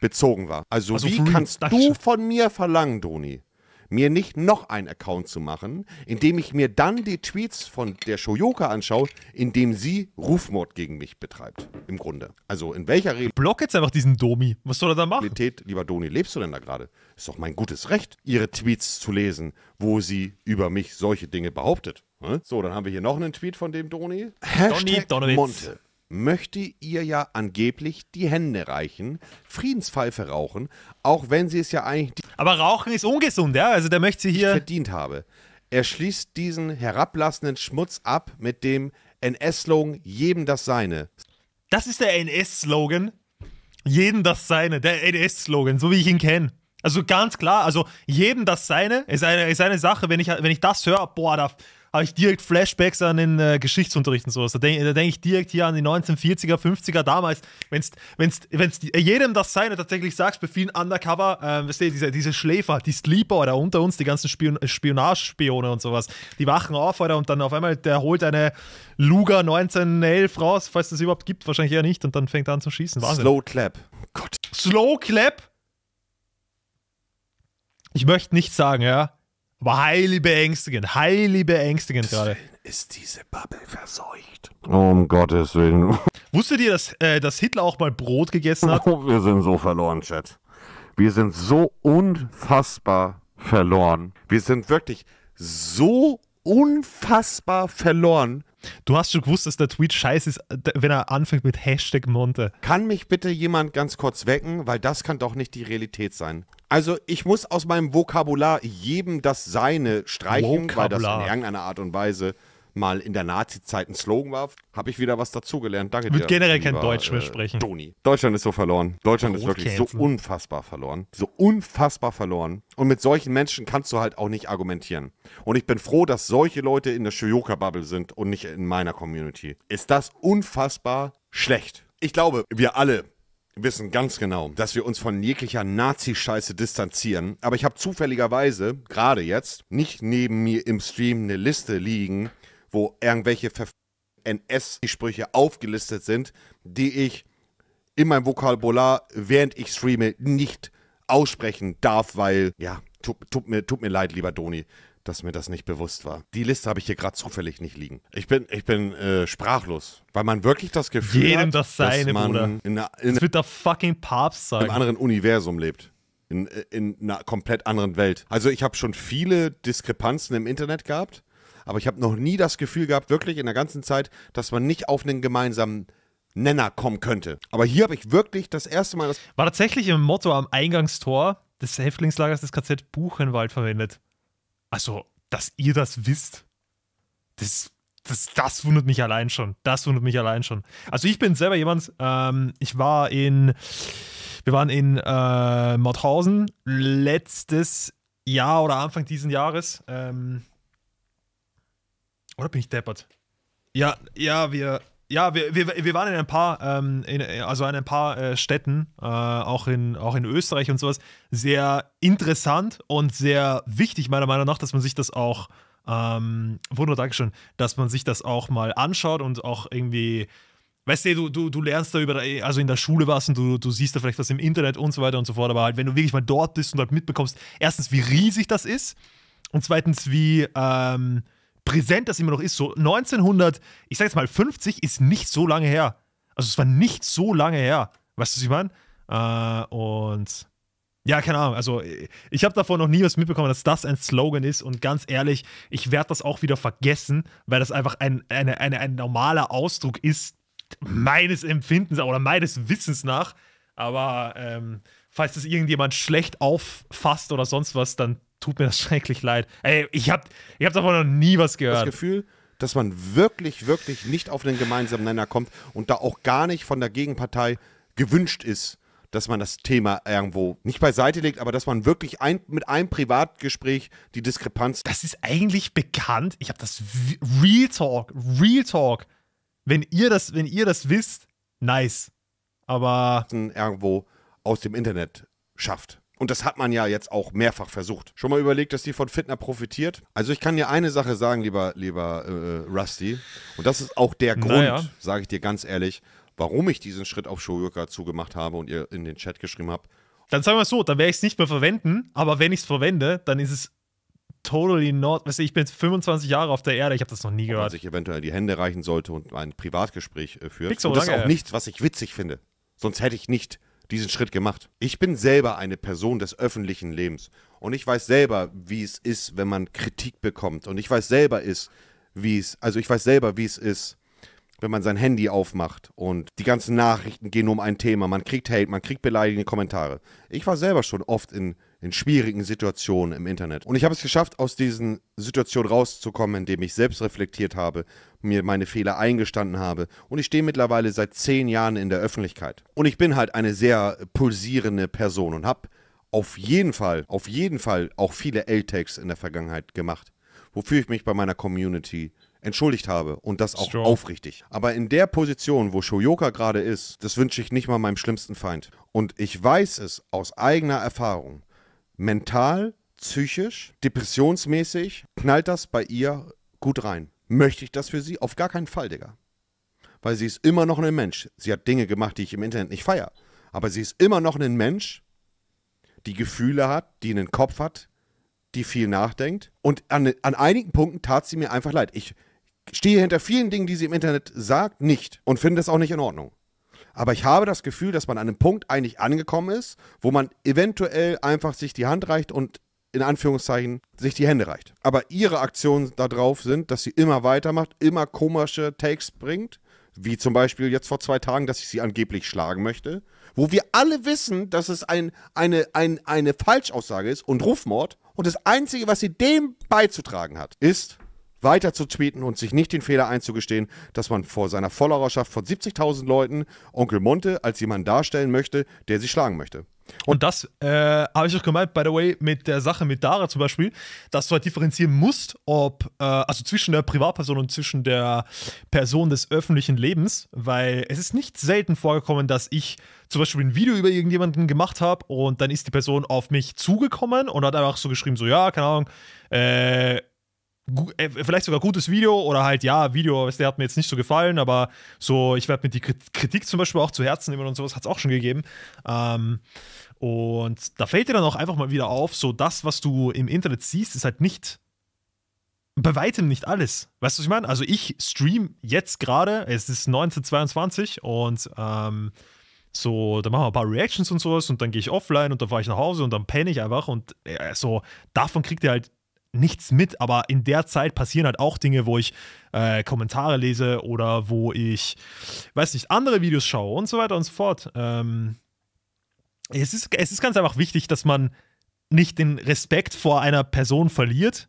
Bezogen war. Also, also wie kannst du von mir verlangen, Doni? mir nicht noch einen Account zu machen, indem ich mir dann die Tweets von der Shoyoka anschaue, indem sie Rufmord gegen mich betreibt. Im Grunde. Also in welcher Realität. Block jetzt einfach diesen Domi. Was soll er da machen? Realität, lieber Doni, lebst du denn da gerade? Ist doch mein gutes Recht, ihre Tweets zu lesen, wo sie über mich solche Dinge behauptet. Ne? So, dann haben wir hier noch einen Tweet von dem Doni. Hashtag Donny Monte möchte ihr ja angeblich die Hände reichen, Friedenspfeife rauchen, auch wenn sie es ja eigentlich... Aber Rauchen ist ungesund, ja? Also der möchte sie hier... ...verdient habe. Er schließt diesen herablassenden Schmutz ab mit dem NS-Slogan, jedem das Seine. Das ist der NS-Slogan. Jedem das Seine, der NS-Slogan, so wie ich ihn kenne. Also ganz klar, also jedem das Seine ist eine, ist eine Sache, wenn ich, wenn ich das höre, boah, da habe ich direkt Flashbacks an den äh, Geschichtsunterricht und sowas. Da denke denk ich direkt hier an die 1940er, 50er damals. Wenn es äh, jedem das Seine tatsächlich sagst, bei vielen Undercover, äh, weißt diese, diese Schläfer, die Sleeper oder unter uns, die ganzen Spion äh, Spionagespione und sowas, die wachen auf oder und dann auf einmal, der holt eine Luger 1911 raus, falls es überhaupt gibt, wahrscheinlich eher nicht, und dann fängt er an zu schießen. Wahnsinn. Slow Clap. Gott. Slow Clap? Ich möchte nicht sagen, ja. Aber heilig beängstigend, heilig beängstigend gerade. Ist diese Bubble verseucht. Oh, um Gottes Willen. Wusstet ihr, dass, äh, dass Hitler auch mal Brot gegessen hat? Oh, wir sind so verloren, Chat. Wir sind so unfassbar verloren. Wir sind wirklich so unfassbar verloren. Du hast schon gewusst, dass der Tweet scheiße ist, äh, wenn er anfängt mit Hashtag Monte. Kann mich bitte jemand ganz kurz wecken, weil das kann doch nicht die Realität sein. Also ich muss aus meinem Vokabular jedem das Seine streichen, Vokabular. weil das in irgendeiner Art und Weise mal in der Nazi-Zeit ein Slogan war, habe ich wieder was dazugelernt. Danke ich würde generell kein Deutsch mehr äh, sprechen. Deutschland ist so verloren. Deutschland ist wirklich so unfassbar verloren. So unfassbar verloren. Und mit solchen Menschen kannst du halt auch nicht argumentieren. Und ich bin froh, dass solche Leute in der Shoyoka-Bubble sind und nicht in meiner Community. Ist das unfassbar schlecht? Ich glaube, wir alle wissen ganz genau, dass wir uns von jeglicher Nazi-Scheiße distanzieren. Aber ich habe zufälligerweise, gerade jetzt, nicht neben mir im Stream eine Liste liegen, wo irgendwelche NS-Sprüche aufgelistet sind, die ich in meinem Vokabular, während ich streame, nicht aussprechen darf, weil, ja, tut, tut, mir, tut mir leid, lieber Doni dass mir das nicht bewusst war. Die Liste habe ich hier gerade zufällig nicht liegen. Ich bin, ich bin äh, sprachlos, weil man wirklich das Gefühl Jedem hat, das seine, dass man Bruder. In einer, in das wird der fucking Papst sein. In einem anderen Universum lebt. In, in einer komplett anderen Welt. Also ich habe schon viele Diskrepanzen im Internet gehabt, aber ich habe noch nie das Gefühl gehabt, wirklich in der ganzen Zeit, dass man nicht auf einen gemeinsamen Nenner kommen könnte. Aber hier habe ich wirklich das erste Mal das. War tatsächlich im Motto am Eingangstor des Häftlingslagers des KZ Buchenwald verwendet. Also, dass ihr das wisst, das, das, das wundert mich allein schon. Das wundert mich allein schon. Also, ich bin selber jemand, ähm, ich war in, wir waren in äh, Mauthausen letztes Jahr oder Anfang dieses Jahres. Ähm, oder bin ich deppert? Ja, ja, wir, ja, wir, wir, wir waren in ein paar, ähm, in, also in ein paar äh, Städten, äh, auch, in, auch in Österreich und sowas, sehr interessant und sehr wichtig, meiner Meinung nach, dass man sich das auch, ähm, Wunder, Dankeschön, dass man sich das auch mal anschaut und auch irgendwie, weißt du, du, du, du lernst da über, also in der Schule was und du, du siehst da vielleicht was im Internet und so weiter und so fort, aber halt, wenn du wirklich mal dort bist und halt mitbekommst, erstens, wie riesig das ist und zweitens, wie, ähm, präsent das immer noch ist, so 1900, ich sag jetzt mal 50, ist nicht so lange her. Also es war nicht so lange her. Weißt du, was ich meine? Äh, und ja, keine Ahnung. Also äh, ich habe davon noch nie was mitbekommen, dass das ein Slogan ist. Und ganz ehrlich, ich werde das auch wieder vergessen, weil das einfach ein, eine, eine, ein normaler Ausdruck ist, meines Empfindens oder meines Wissens nach. Aber ähm, falls das irgendjemand schlecht auffasst oder sonst was, dann tut mir das schrecklich leid. Ey, ich hab, ich hab davon noch nie was gehört. Das Gefühl, dass man wirklich, wirklich nicht auf einen gemeinsamen Nenner kommt und da auch gar nicht von der Gegenpartei gewünscht ist, dass man das Thema irgendwo nicht beiseite legt, aber dass man wirklich ein, mit einem Privatgespräch die Diskrepanz. Das ist eigentlich bekannt. Ich hab das Real Talk, Real Talk. Wenn ihr das, wenn ihr das wisst, nice. Aber irgendwo aus dem Internet schafft. Und das hat man ja jetzt auch mehrfach versucht. Schon mal überlegt, dass die von Fitner profitiert? Also ich kann dir eine Sache sagen, lieber, lieber äh, Rusty. Und das ist auch der Grund, naja. sage ich dir ganz ehrlich, warum ich diesen Schritt auf Shoyoka zugemacht habe und ihr in den Chat geschrieben habe. Dann sagen wir es so, dann werde ich es nicht mehr verwenden, aber wenn ich es verwende, dann ist es totally not. Weißt du, ich bin jetzt 25 Jahre auf der Erde, ich habe das noch nie gehört. Dass ich eventuell die Hände reichen sollte und ein Privatgespräch äh, führt. und das ist auch ja. nichts, was ich witzig finde. Sonst hätte ich nicht diesen Schritt gemacht. Ich bin selber eine Person des öffentlichen Lebens und ich weiß selber, wie es ist, wenn man Kritik bekommt und ich weiß selber ist, wie es also ich weiß selber, wie es ist, wenn man sein Handy aufmacht und die ganzen Nachrichten gehen um ein Thema, man kriegt Hate, man kriegt beleidigende Kommentare. Ich war selber schon oft in in schwierigen Situationen im Internet. Und ich habe es geschafft, aus diesen Situationen rauszukommen, indem ich selbst reflektiert habe, mir meine Fehler eingestanden habe. Und ich stehe mittlerweile seit zehn Jahren in der Öffentlichkeit. Und ich bin halt eine sehr pulsierende Person und habe auf jeden Fall, auf jeden Fall auch viele L-Tags in der Vergangenheit gemacht, wofür ich mich bei meiner Community entschuldigt habe und das auch Strong. aufrichtig. Aber in der Position, wo Shoyoka gerade ist, das wünsche ich nicht mal meinem schlimmsten Feind. Und ich weiß es aus eigener Erfahrung, mental, psychisch, depressionsmäßig, knallt das bei ihr gut rein. Möchte ich das für sie? Auf gar keinen Fall, Digga. Weil sie ist immer noch ein Mensch. Sie hat Dinge gemacht, die ich im Internet nicht feiere. Aber sie ist immer noch ein Mensch, die Gefühle hat, die einen Kopf hat, die viel nachdenkt. Und an, an einigen Punkten tat sie mir einfach leid. Ich stehe hinter vielen Dingen, die sie im Internet sagt, nicht und finde das auch nicht in Ordnung. Aber ich habe das Gefühl, dass man an einem Punkt eigentlich angekommen ist, wo man eventuell einfach sich die Hand reicht und in Anführungszeichen sich die Hände reicht. Aber ihre Aktionen darauf sind, dass sie immer weitermacht, immer komische Takes bringt, wie zum Beispiel jetzt vor zwei Tagen, dass ich sie angeblich schlagen möchte, wo wir alle wissen, dass es ein, eine, ein, eine Falschaussage ist und Rufmord. Und das Einzige, was sie dem beizutragen hat, ist, weiter zu tweeten und sich nicht den Fehler einzugestehen, dass man vor seiner Followerschaft von 70.000 Leuten Onkel Monte als jemand darstellen möchte, der sie schlagen möchte. Und, und das äh, habe ich auch gemeint, by the way, mit der Sache mit Dara zum Beispiel, dass du halt differenzieren musst, ob, äh, also zwischen der Privatperson und zwischen der Person des öffentlichen Lebens, weil es ist nicht selten vorgekommen, dass ich zum Beispiel ein Video über irgendjemanden gemacht habe und dann ist die Person auf mich zugekommen und hat einfach so geschrieben, so, ja, keine Ahnung, äh, äh, vielleicht sogar gutes Video oder halt, ja, Video, der hat mir jetzt nicht so gefallen, aber so, ich werde mir die Kritik zum Beispiel auch zu Herzen nehmen und sowas, hat es auch schon gegeben. Ähm, und da fällt dir dann auch einfach mal wieder auf, so das, was du im Internet siehst, ist halt nicht bei weitem nicht alles. Weißt du, was ich meine? Also ich stream jetzt gerade, es ist 19.22 und ähm, so, da machen wir ein paar Reactions und sowas und dann gehe ich offline und dann fahre ich nach Hause und dann penne ich einfach und äh, so, davon kriegt ihr halt nichts mit, aber in der Zeit passieren halt auch Dinge, wo ich äh, Kommentare lese oder wo ich, weiß nicht, andere Videos schaue und so weiter und so fort. Ähm, es, ist, es ist ganz einfach wichtig, dass man nicht den Respekt vor einer Person verliert,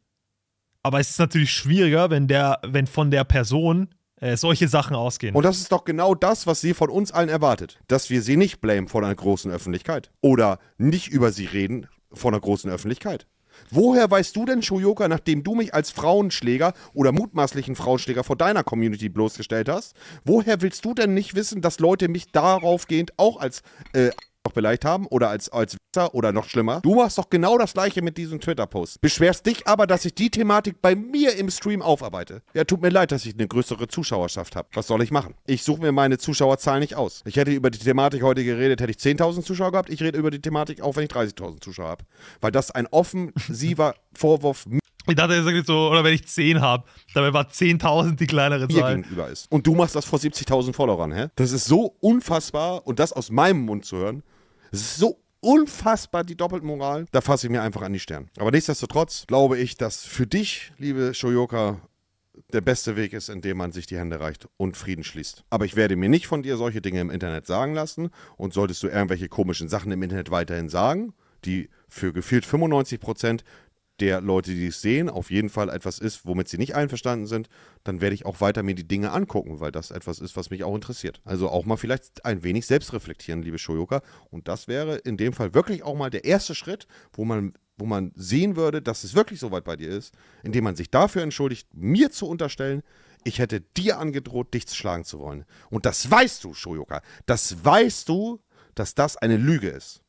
aber es ist natürlich schwieriger, wenn, der, wenn von der Person äh, solche Sachen ausgehen. Und das ist doch genau das, was sie von uns allen erwartet. Dass wir sie nicht blamen vor einer großen Öffentlichkeit. Oder nicht über sie reden vor einer großen Öffentlichkeit. Woher weißt du denn, Shoyoka, nachdem du mich als Frauenschläger oder mutmaßlichen Frauenschläger vor deiner Community bloßgestellt hast, woher willst du denn nicht wissen, dass Leute mich daraufgehend auch als äh, noch beleidigt haben oder als, als Wichser oder noch schlimmer. Du machst doch genau das gleiche mit diesem Twitter-Post. Beschwerst dich aber, dass ich die Thematik bei mir im Stream aufarbeite. Ja, tut mir leid, dass ich eine größere Zuschauerschaft habe. Was soll ich machen? Ich suche mir meine Zuschauerzahl nicht aus. Ich hätte über die Thematik heute geredet, hätte ich 10.000 Zuschauer gehabt. Ich rede über die Thematik auch, wenn ich 30.000 Zuschauer habe. Weil das ein offensiver Vorwurf ich dachte, er sagt so, oder wenn ich 10 habe, dabei war 10.000 die kleinere Zahl. gegenüber ist. Und du machst das vor 70.000 Followern, hä? Das ist so unfassbar und das aus meinem Mund zu hören, es ist so unfassbar die Doppelmoral. Da fasse ich mir einfach an die Stirn. Aber nichtsdestotrotz glaube ich, dass für dich, liebe Shoyoka, der beste Weg ist, indem man sich die Hände reicht und Frieden schließt. Aber ich werde mir nicht von dir solche Dinge im Internet sagen lassen. Und solltest du irgendwelche komischen Sachen im Internet weiterhin sagen, die für gefühlt 95% Prozent der Leute, die es sehen, auf jeden Fall etwas ist, womit sie nicht einverstanden sind, dann werde ich auch weiter mir die Dinge angucken, weil das etwas ist, was mich auch interessiert. Also auch mal vielleicht ein wenig selbst reflektieren, liebe Shoyoka. Und das wäre in dem Fall wirklich auch mal der erste Schritt, wo man, wo man sehen würde, dass es wirklich so weit bei dir ist, indem man sich dafür entschuldigt, mir zu unterstellen, ich hätte dir angedroht, dich zu schlagen zu wollen. Und das weißt du, Shoyoka. Das weißt du, dass das eine Lüge ist.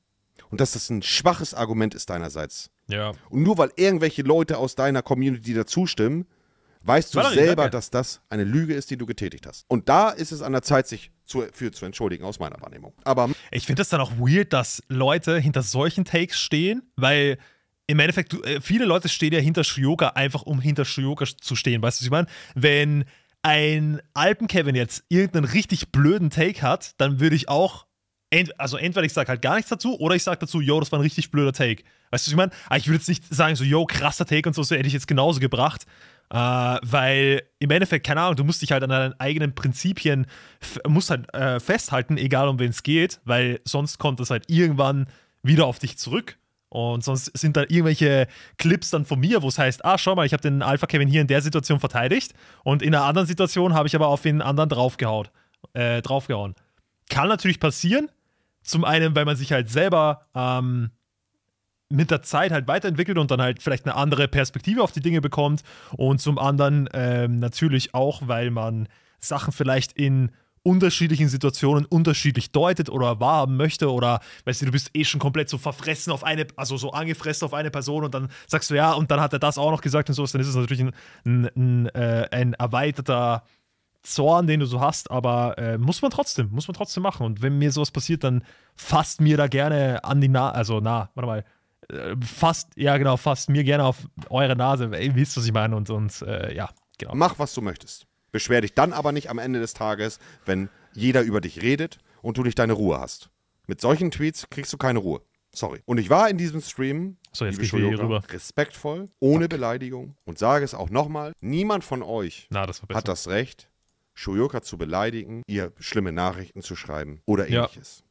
Und dass das ein schwaches Argument ist deinerseits. Ja. Und nur weil irgendwelche Leute aus deiner Community dazustimmen, weißt du selber, dass das eine Lüge ist, die du getätigt hast. Und da ist es an der Zeit, sich zu, für zu entschuldigen, aus meiner Wahrnehmung. Aber ich finde es dann auch weird, dass Leute hinter solchen Takes stehen, weil im Endeffekt, äh, viele Leute stehen ja hinter Shioka, einfach um hinter Shioka zu stehen. Weißt du, was ich meine? Wenn ein Alpen-Kevin jetzt irgendeinen richtig blöden Take hat, dann würde ich auch Ent also entweder ich sage halt gar nichts dazu oder ich sage dazu, yo, das war ein richtig blöder Take. Weißt du, was ich meine? Ah, ich würde jetzt nicht sagen, so, yo, krasser Take und so, so hätte ich jetzt genauso gebracht. Äh, weil im Endeffekt, keine Ahnung, du musst dich halt an deinen eigenen Prinzipien musst halt, äh, festhalten, egal um wen es geht, weil sonst kommt das halt irgendwann wieder auf dich zurück. Und sonst sind da irgendwelche Clips dann von mir, wo es heißt, ah, schau mal, ich habe den Alpha Kevin hier in der Situation verteidigt und in einer anderen Situation habe ich aber auf den anderen draufgehaut, äh, draufgehauen. Kann natürlich passieren, zum einen, weil man sich halt selber ähm, mit der Zeit halt weiterentwickelt und dann halt vielleicht eine andere Perspektive auf die Dinge bekommt. Und zum anderen ähm, natürlich auch, weil man Sachen vielleicht in unterschiedlichen Situationen unterschiedlich deutet oder wahrhaben möchte oder weißt du, du bist eh schon komplett so verfressen auf eine, also so angefressen auf eine Person und dann sagst du ja und dann hat er das auch noch gesagt und sowas, dann ist es natürlich ein, ein, ein, äh, ein erweiterter Zorn, den du so hast, aber äh, muss man trotzdem, muss man trotzdem machen. Und wenn mir sowas passiert, dann fasst mir da gerne an die Nase, also na, warte mal, äh, fasst, ja genau, fasst mir gerne auf eure Nase, ey, wisst, was ich meine und, und äh, ja, genau. Mach, was du möchtest. Beschwer dich dann aber nicht am Ende des Tages, wenn jeder über dich redet und du nicht deine Ruhe hast. Mit solchen Tweets kriegst du keine Ruhe. Sorry. Und ich war in diesem Stream, so, jetzt liebe hier rüber. respektvoll, ohne Fuck. Beleidigung und sage es auch nochmal, niemand von euch Na, das hat das Recht, Shoyoka zu beleidigen, ihr schlimme Nachrichten zu schreiben oder ähnliches. Ja.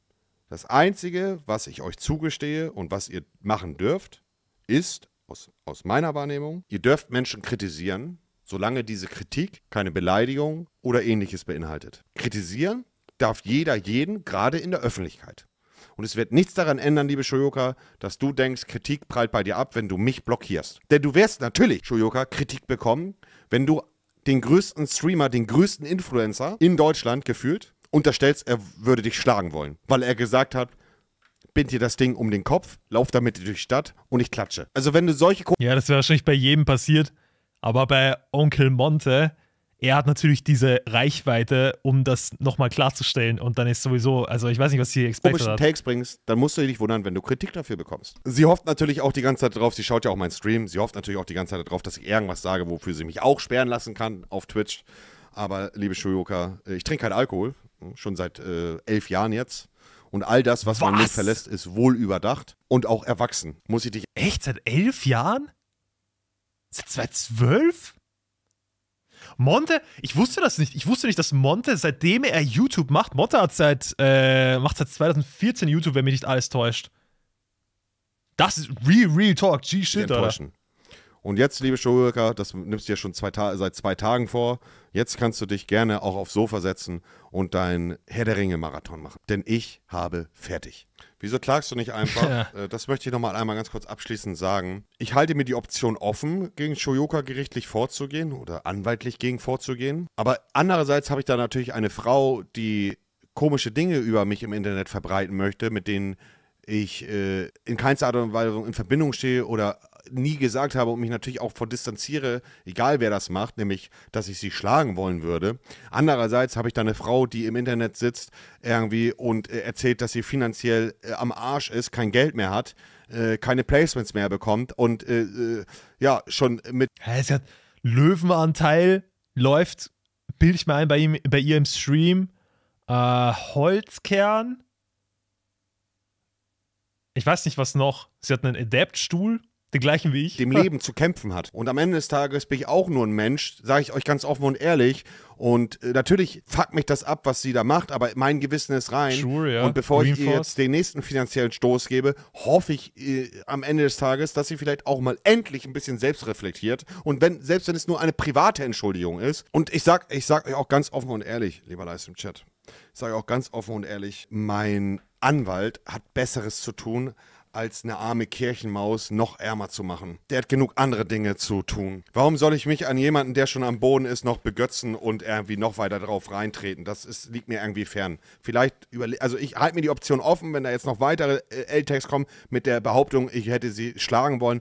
Das Einzige, was ich euch zugestehe und was ihr machen dürft, ist, aus, aus meiner Wahrnehmung, ihr dürft Menschen kritisieren, solange diese Kritik keine Beleidigung oder ähnliches beinhaltet. Kritisieren darf jeder jeden, gerade in der Öffentlichkeit. Und es wird nichts daran ändern, liebe Shoyoka, dass du denkst, Kritik prallt bei dir ab, wenn du mich blockierst. Denn du wirst natürlich, Shoyoka, Kritik bekommen, wenn du den größten Streamer, den größten Influencer in Deutschland gefühlt unterstellst, er würde dich schlagen wollen, weil er gesagt hat, bind dir das Ding um den Kopf, lauf damit durch die Stadt und ich klatsche. Also wenn du solche... Ko ja, das wäre wahrscheinlich bei jedem passiert, aber bei Onkel Monte er hat natürlich diese Reichweite, um das nochmal klarzustellen. Und dann ist sowieso, also ich weiß nicht, was sie expected Komischen hat. Takes bringst, dann musst du dich wundern, wenn du Kritik dafür bekommst. Sie hofft natürlich auch die ganze Zeit darauf, sie schaut ja auch meinen Stream, sie hofft natürlich auch die ganze Zeit darauf, dass ich irgendwas sage, wofür sie mich auch sperren lassen kann auf Twitch. Aber liebe Shoyoka, äh, ich trinke keinen Alkohol, hm, schon seit äh, elf Jahren jetzt. Und all das, was, was? man nicht verlässt, ist wohl überdacht und auch erwachsen. Muss ich dich. Echt? Seit elf Jahren? Seit zwölf? Monte, ich wusste das nicht. Ich wusste nicht, dass Monte, seitdem er YouTube macht, Monte hat seit, äh, macht seit 2014 YouTube, wenn mich nicht alles täuscht. Das ist real, real talk. G-Shit, Alter. Und jetzt, liebe Showworker, das nimmst du ja schon zwei seit zwei Tagen vor, jetzt kannst du dich gerne auch aufs Sofa setzen und deinen Herr der Ringe-Marathon machen. Denn ich habe fertig. Wieso klagst du nicht einfach? Ja. Äh, das möchte ich nochmal einmal ganz kurz abschließend sagen. Ich halte mir die Option offen, gegen Shoyoka gerichtlich vorzugehen oder anwaltlich gegen vorzugehen. Aber andererseits habe ich da natürlich eine Frau, die komische Dinge über mich im Internet verbreiten möchte, mit denen ich äh, in keinster Art und Weise in Verbindung stehe oder nie gesagt habe und mich natürlich auch vor distanziere, egal wer das macht, nämlich, dass ich sie schlagen wollen würde. Andererseits habe ich da eine Frau, die im Internet sitzt irgendwie und äh, erzählt, dass sie finanziell äh, am Arsch ist, kein Geld mehr hat, äh, keine Placements mehr bekommt und äh, ja, schon mit. Hä, sie hat Löwenanteil, läuft, bilde ich mal ein, bei, ihm, bei ihr im Stream. Äh, Holzkern. Ich weiß nicht, was noch. Sie hat einen Adapt-Stuhl den gleichen wie ich. Dem Leben zu kämpfen hat. Und am Ende des Tages bin ich auch nur ein Mensch, sage ich euch ganz offen und ehrlich. Und äh, natürlich fuckt mich das ab, was sie da macht, aber mein Gewissen ist rein. Sure, ja. Und bevor Green ich ihr jetzt den nächsten finanziellen Stoß gebe, hoffe ich äh, am Ende des Tages, dass sie vielleicht auch mal endlich ein bisschen selbst reflektiert. Und wenn, selbst wenn es nur eine private Entschuldigung ist, und ich sag, ich sag euch auch ganz offen und ehrlich, lieber Leist im Chat, ich sage auch ganz offen und ehrlich, mein Anwalt hat Besseres zu tun, als eine arme Kirchenmaus noch ärmer zu machen. Der hat genug andere Dinge zu tun. Warum soll ich mich an jemanden, der schon am Boden ist, noch begötzen und irgendwie noch weiter drauf reintreten? Das ist, liegt mir irgendwie fern. Vielleicht überle also ich halte mir die Option offen, wenn da jetzt noch weitere äh, L-Tags kommen mit der Behauptung, ich hätte sie schlagen wollen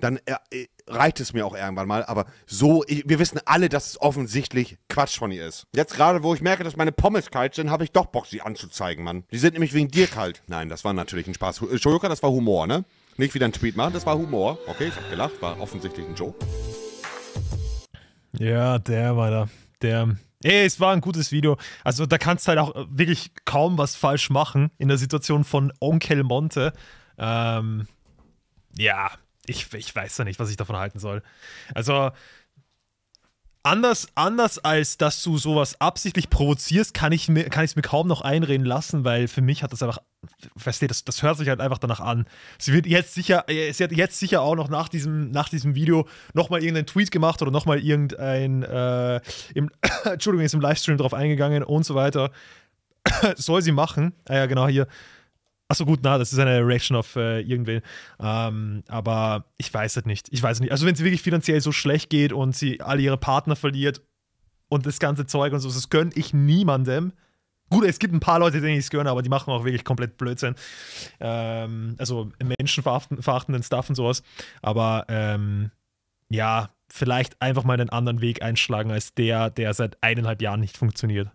dann äh, äh, reicht es mir auch irgendwann mal. Aber so, ich, wir wissen alle, dass es offensichtlich Quatsch von ihr ist. Jetzt gerade, wo ich merke, dass meine Pommes kalt sind, habe ich doch Bock, sie anzuzeigen, Mann. Die sind nämlich wegen dir kalt. Nein, das war natürlich ein Spaß. Äh, Entschuldigung, das war Humor, ne? Nicht wieder ein Tweet machen, das war Humor. Okay, ich habe gelacht, war offensichtlich ein Joke. Ja, der war da. Der. Ey, es war ein gutes Video. Also da kannst du halt auch wirklich kaum was falsch machen in der Situation von Onkel Monte. Ähm, ja, ich, ich weiß ja nicht, was ich davon halten soll. Also, anders, anders als dass du sowas absichtlich provozierst, kann ich es mir, kann mir kaum noch einreden lassen, weil für mich hat das einfach, verstehe, das, das hört sich halt einfach danach an. Sie wird jetzt sicher, sie hat jetzt sicher auch noch nach diesem, nach diesem Video nochmal irgendeinen Tweet gemacht oder nochmal irgendein, äh, im, Entschuldigung, ist im Livestream drauf eingegangen und so weiter. Soll sie machen. Ah ja, genau, hier. Achso, gut, na, das ist eine Reaction auf äh, irgendwen. Ähm, aber ich weiß es nicht. Ich weiß es nicht. Also, wenn es wirklich finanziell so schlecht geht und sie alle ihre Partner verliert und das ganze Zeug und so, das gönne ich niemandem. Gut, es gibt ein paar Leute, denen ich es gönne, aber die machen auch wirklich komplett Blödsinn. Ähm, also menschenverachtenden Stuff und sowas. Aber ähm, ja, vielleicht einfach mal einen anderen Weg einschlagen als der, der seit eineinhalb Jahren nicht funktioniert.